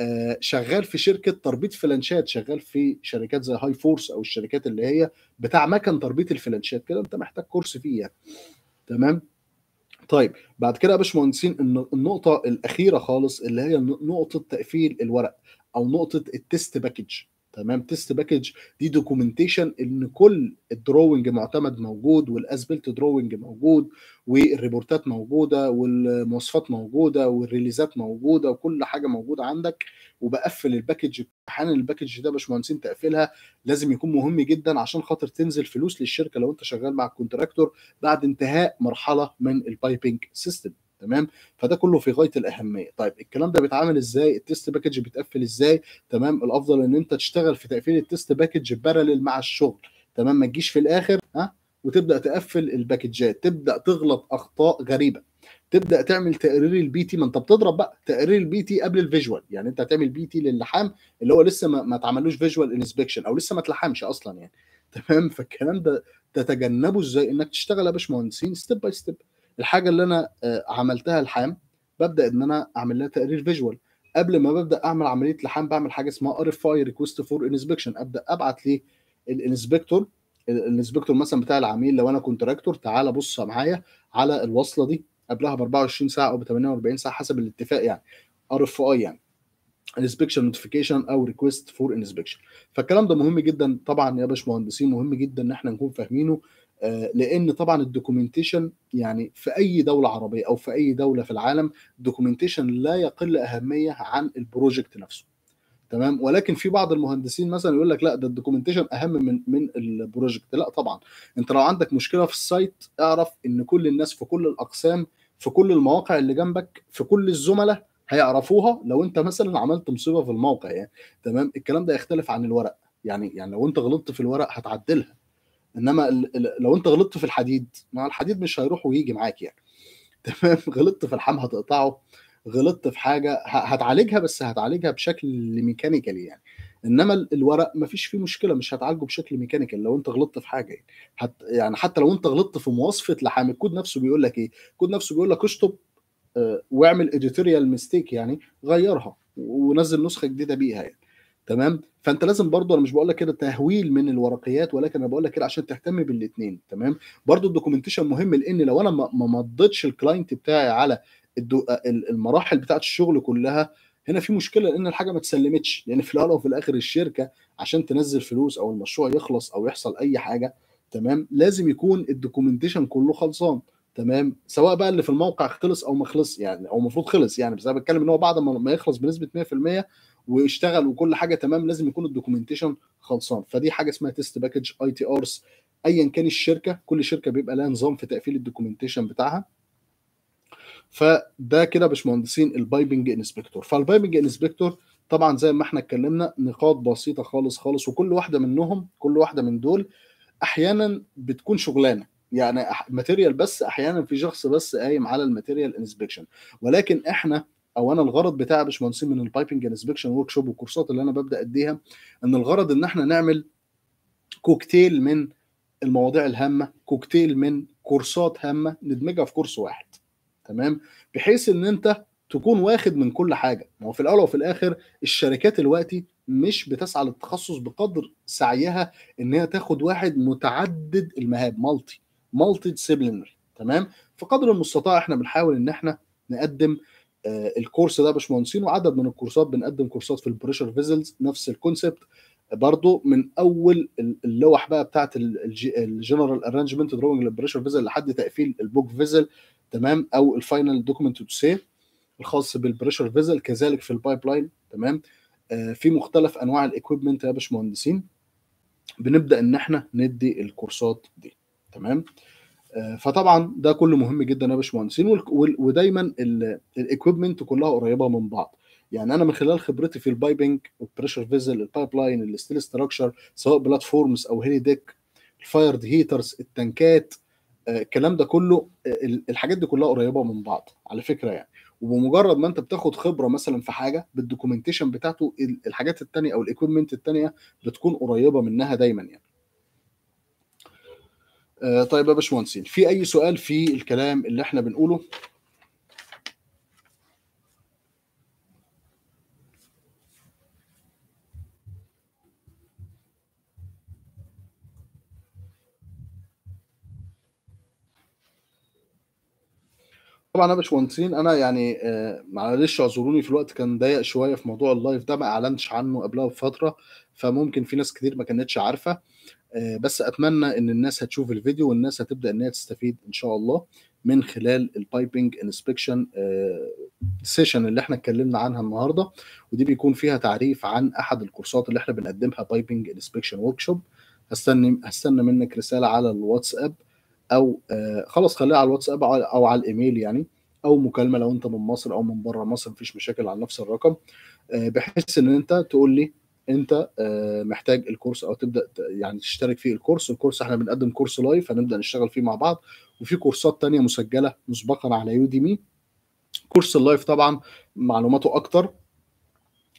آه، شغال في شركه تربيط فلانشات شغال في شركات زي هاي فورس او الشركات اللي هي بتاع مكن تربيط الفلانشات كده انت محتاج كورس فيه يعني تمام طيب بعد كده يا باشمهندسين النقطه الاخيره خالص اللي هي نقطه تقفيل الورق او نقطه التست باكج تمام تيست باكج دي دوكيومنتيشن ان كل الدروينج معتمد موجود والاسبلت دروينج موجود والريبورتات موجوده والمواصفات موجوده والريليزات موجوده وكل حاجه موجوده عندك وبقفل الباكج احيانا الباكج ده باشمهندسين تقفلها لازم يكون مهم جدا عشان خاطر تنزل فلوس للشركه لو انت شغال مع الكونتراكتور بعد انتهاء مرحله من البايبنج سيستم تمام فده كله في غايه الاهميه طيب الكلام ده بيتعمل ازاي التست باكج بيتقفل ازاي تمام الافضل ان انت تشتغل في تقفيل التست باكج بارلل مع الشغل تمام ما تجيش في الاخر ها وتبدا تقفل الباكجات تبدا تغلط اخطاء غريبه تبدا تعمل تقرير البي تي ما انت بتضرب بقى تقرير البي تي قبل الفيجوال يعني انت هتعمل بي تي للحام اللي هو لسه ما اتعملوش فيجوال انسبكشن او لسه ما اتلحمش اصلا يعني تمام فالكلام ده تتجنبه ازاي انك تشتغل يا باشمهندسين ستيب باي ستيب الحاجه اللي انا آه، عملتها لحام ببدا ان انا اعمل لها تقرير فيجوال قبل ما ببدا اعمل عمليه لحام بعمل حاجه اسمها ار اف اي ريكوست فور انسبكشن ابدا ابعت للانسبكتور الانسبكتور مثلا بتاع العميل لو انا كونتراكتور تعالى بص معايا على الوصله دي قبلها ب 24 ساعه او ب 48 ساعه حسب الاتفاق يعني ار اف اي يعني انسبكشن نوتيفيكيشن او ريكوست فور انسبكشن فالكلام ده مهم جدا طبعا يا باشمهندسين مهم جدا ان احنا نكون فاهمينه آه، لان طبعا الدوكيومنتيشن يعني في اي دوله عربيه او في اي دوله في العالم الدوكيومنتيشن لا يقل اهميه عن البروجكت نفسه تمام ولكن في بعض المهندسين مثلا يقول لك لا ده الدوكيومنتيشن اهم من من البروجكت لا طبعا انت لو عندك مشكله في السايت اعرف ان كل الناس في كل الاقسام في كل المواقع اللي جنبك في كل الزملاء هيعرفوها لو انت مثلا عملت مصيبه في الموقع يعني تمام الكلام ده يختلف عن الورق يعني يعني لو انت غلطت في الورق هتعدلها انما لو انت غلطت في الحديد ما الحديد مش هيروح ويجي معاك يعني <laughs> تمام غلطت في الحم هتقطعه غلطت في حاجه هتعالجها بس هتعالجها بشكل ميكانيكالي يعني انما الورق ما فيش فيه مشكله مش هتعالجه بشكل ميكانيكال لو انت غلطت في حاجه يعني هت يعني حتى لو انت غلطت في مواصفه لحام الكود نفسه بيقول لك ايه الكود نفسه بيقول لك اشطب آه، واعمل اديتوريال ميستيك يعني غيرها ونزل نسخه جديده بيها يعني تمام فانت لازم برضو انا مش بقول لك كده تهويل من الورقيات ولكن انا بقول لك كده عشان تهتم بالاثنين تمام برضو الدوكيومنتيشن مهم لان لو انا ما مضيتش الكلاينت بتاعي على المراحل بتاعه الشغل كلها هنا في مشكله لان الحاجه ما اتسلمتش لان يعني في الاول وفي الاخر الشركه عشان تنزل فلوس او المشروع يخلص او يحصل اي حاجه تمام لازم يكون الدوكيومنتيشن كله خلصان تمام سواء بقى اللي في الموقع خلص او ما خلص يعني او المفروض خلص يعني بس انا بتكلم ان هو بعد ما يخلص بنسبه 100% واشتغل وكل حاجه تمام لازم يكون الدوكيومنتيشن خلصان فدي حاجه اسمها تيست باكج اي تي ارز ايا كان الشركه كل شركه بيبقى لها نظام في تقفيل الدوكيومنتيشن بتاعها فده كده باشمهندسين البايبنج انسبكتور فالبايبنج انسبكتور طبعا زي ما احنا اتكلمنا نقاط بسيطه خالص خالص وكل واحده منهم كل واحده من دول احيانا بتكون شغلانه يعني ماتيريال بس احيانا في شخص بس قايم على الماتيريال انسبكشن ولكن احنا او انا الغرض بتاع باشمهندسين من البايبنج انسبكشن ورك شوب والكورسات اللي انا ببدا اديها ان الغرض ان احنا نعمل كوكتيل من المواضيع الهامه كوكتيل من كورسات هامه ندمجها في كورس واحد تمام بحيث ان انت تكون واخد من كل حاجه ما هو في الاول وفي الاخر الشركات دلوقتي مش بتسعى للتخصص بقدر سعيها ان هي تاخد واحد متعدد المهام مالتي مالتي ديسيبلينري تمام فقدر المستطاع احنا بنحاول ان احنا نقدم آه، الكورس ده باشمهندسين وعدد من الكورسات بنقدم كورسات في البريشر فيزلز نفس الكونسبت برضو من اول اللوح بقى بتاعت الجنرال ارانجمنت دروينج للبريشر فيزل لحد تقفيل البوك فيزل تمام او الفاينل دوكيمنت تو سي الخاص بالبريشر فيزل كذلك في البايب لاين تمام آه، في مختلف انواع الاكويبمنت يا باشمهندسين بنبدا ان احنا ندي الكورسات دي تمام آه فطبعا ده كله مهم جدا يا باشمهندسين ودايما الاكويبمنت كلها قريبه من بعض يعني انا من خلال خبرتي في البايبنج والبريشر فيزل البايب لاين الستيل ستراكشر سواء بلاتفورمز او هيلي ديك الفاير هيترز التنكات آه، الكلام ده كله آه، الحاجات دي كلها قريبه من بعض على فكره يعني وبمجرد ما انت بتاخد خبره مثلا في حاجه بالدوكيومنتيشن بتاعته الحاجات التانية او الاكويبمنت التانية بتكون قريبه منها دايما يعني آه، طيب يا باشمهندسين في اي سؤال في الكلام اللي احنا بنقوله طبعا يا باشمهندسين انا يعني آه، معلش اعذروني في الوقت كان ضيق شويه في موضوع اللايف ده ما اعلنتش عنه قبلها بفتره فممكن في ناس كتير ما كانتش عارفه آه، بس اتمنى ان الناس هتشوف الفيديو والناس هتبدا ان هي تستفيد ان شاء الله من خلال البايبنج انسبكشن سيشن اللي احنا اتكلمنا عنها النهارده ودي بيكون فيها تعريف عن احد الكورسات اللي احنا بنقدمها بايبنج انسبكشن ورك شوب هستنى هستنى منك رساله على الواتساب او آه، خلاص خليها على الواتساب او على الايميل يعني او مكالمه لو انت من مصر او من بره مصر مفيش مشاكل على نفس الرقم آه، بحيث ان انت تقول لي انت آه، محتاج الكورس او تبدا يعني تشترك في الكورس الكورس احنا بنقدم كورس لايف هنبدا نشتغل فيه مع بعض وفي كورسات تانية مسجله مسبقا على يوديمي كورس اللايف طبعا معلوماته اكتر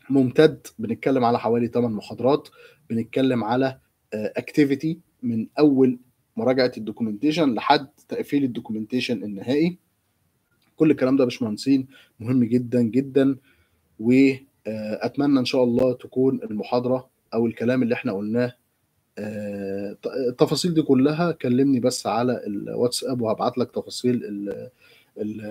ممتد بنتكلم على حوالي 8 محاضرات بنتكلم على اكتيفيتي آه، من اول مراجعه الدوكيومنتيشن لحد تقفيل الدوكيومنتيشن النهائي كل الكلام ده يا باشمهندسين مهم جدا جدا و آه، اتمنى ان شاء الله تكون المحاضره او الكلام اللي احنا قلناه آه، التفاصيل دي كلها كلمني بس على الواتساب وهبعت لك تفاصيل <clears throat>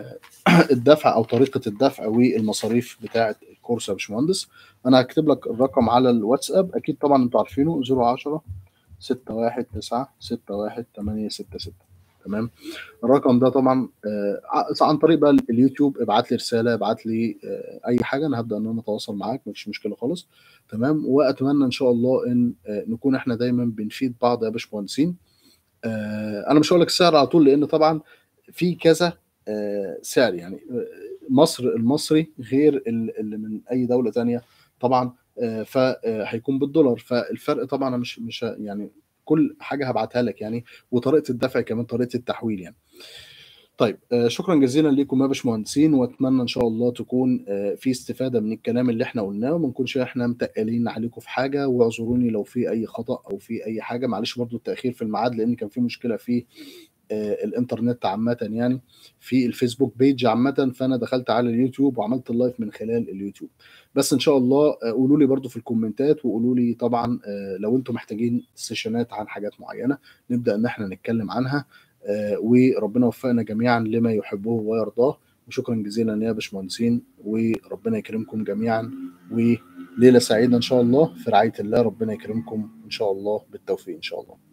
الدفع او طريقه الدفع والمصاريف بتاعه الكورس يا باشمهندس انا هكتب لك الرقم على الواتساب اكيد طبعا انتوا عارفينه 010 619 61866 تمام الرقم ده طبعا آه، عن طريق بقى اليوتيوب ابعت لي رساله ابعت لي آه، اي حاجه انا هبدا ان انا اتواصل معاك مفيش مشكله خالص تمام واتمنى ان شاء الله ان آه، نكون احنا دايما بنفيد بعض يا باشمهندسين انا مش هقول لك السعر على طول لان طبعا في كذا سعر يعني مصر المصري غير اللي من اي دوله ثانيه طبعا فهيكون بالدولار فالفرق طبعا مش مش يعني كل حاجه هبعتها لك يعني وطريقه الدفع كمان طريقه التحويل يعني طيب آه، شكرا جزيلا لكم يا باشمهندسين واتمنى ان شاء الله تكون آه، في استفاده من الكلام اللي احنا قلناه وما نكونش احنا متقلين عليكم في حاجه واعذروني لو في اي خطا او في اي حاجه معلش برضو التاخير في الميعاد لان كان في مشكله في آه، الانترنت عامه يعني في الفيسبوك بيج عامه فانا دخلت على اليوتيوب وعملت اللايف من خلال اليوتيوب بس ان شاء الله آه، قولوا لي برده في الكومنتات وقولوا لي طبعا آه، لو انتم محتاجين سيشنات عن حاجات معينه نبدا ان احنا نتكلم عنها وربنا يوفقنا جميعا لما يحبه ويرضاه وشكرا جزيلا يا باشمهندسين وربنا يكرمكم جميعا وليله سعيده ان شاء الله في رعايه الله ربنا يكرمكم ان شاء الله بالتوفيق ان شاء الله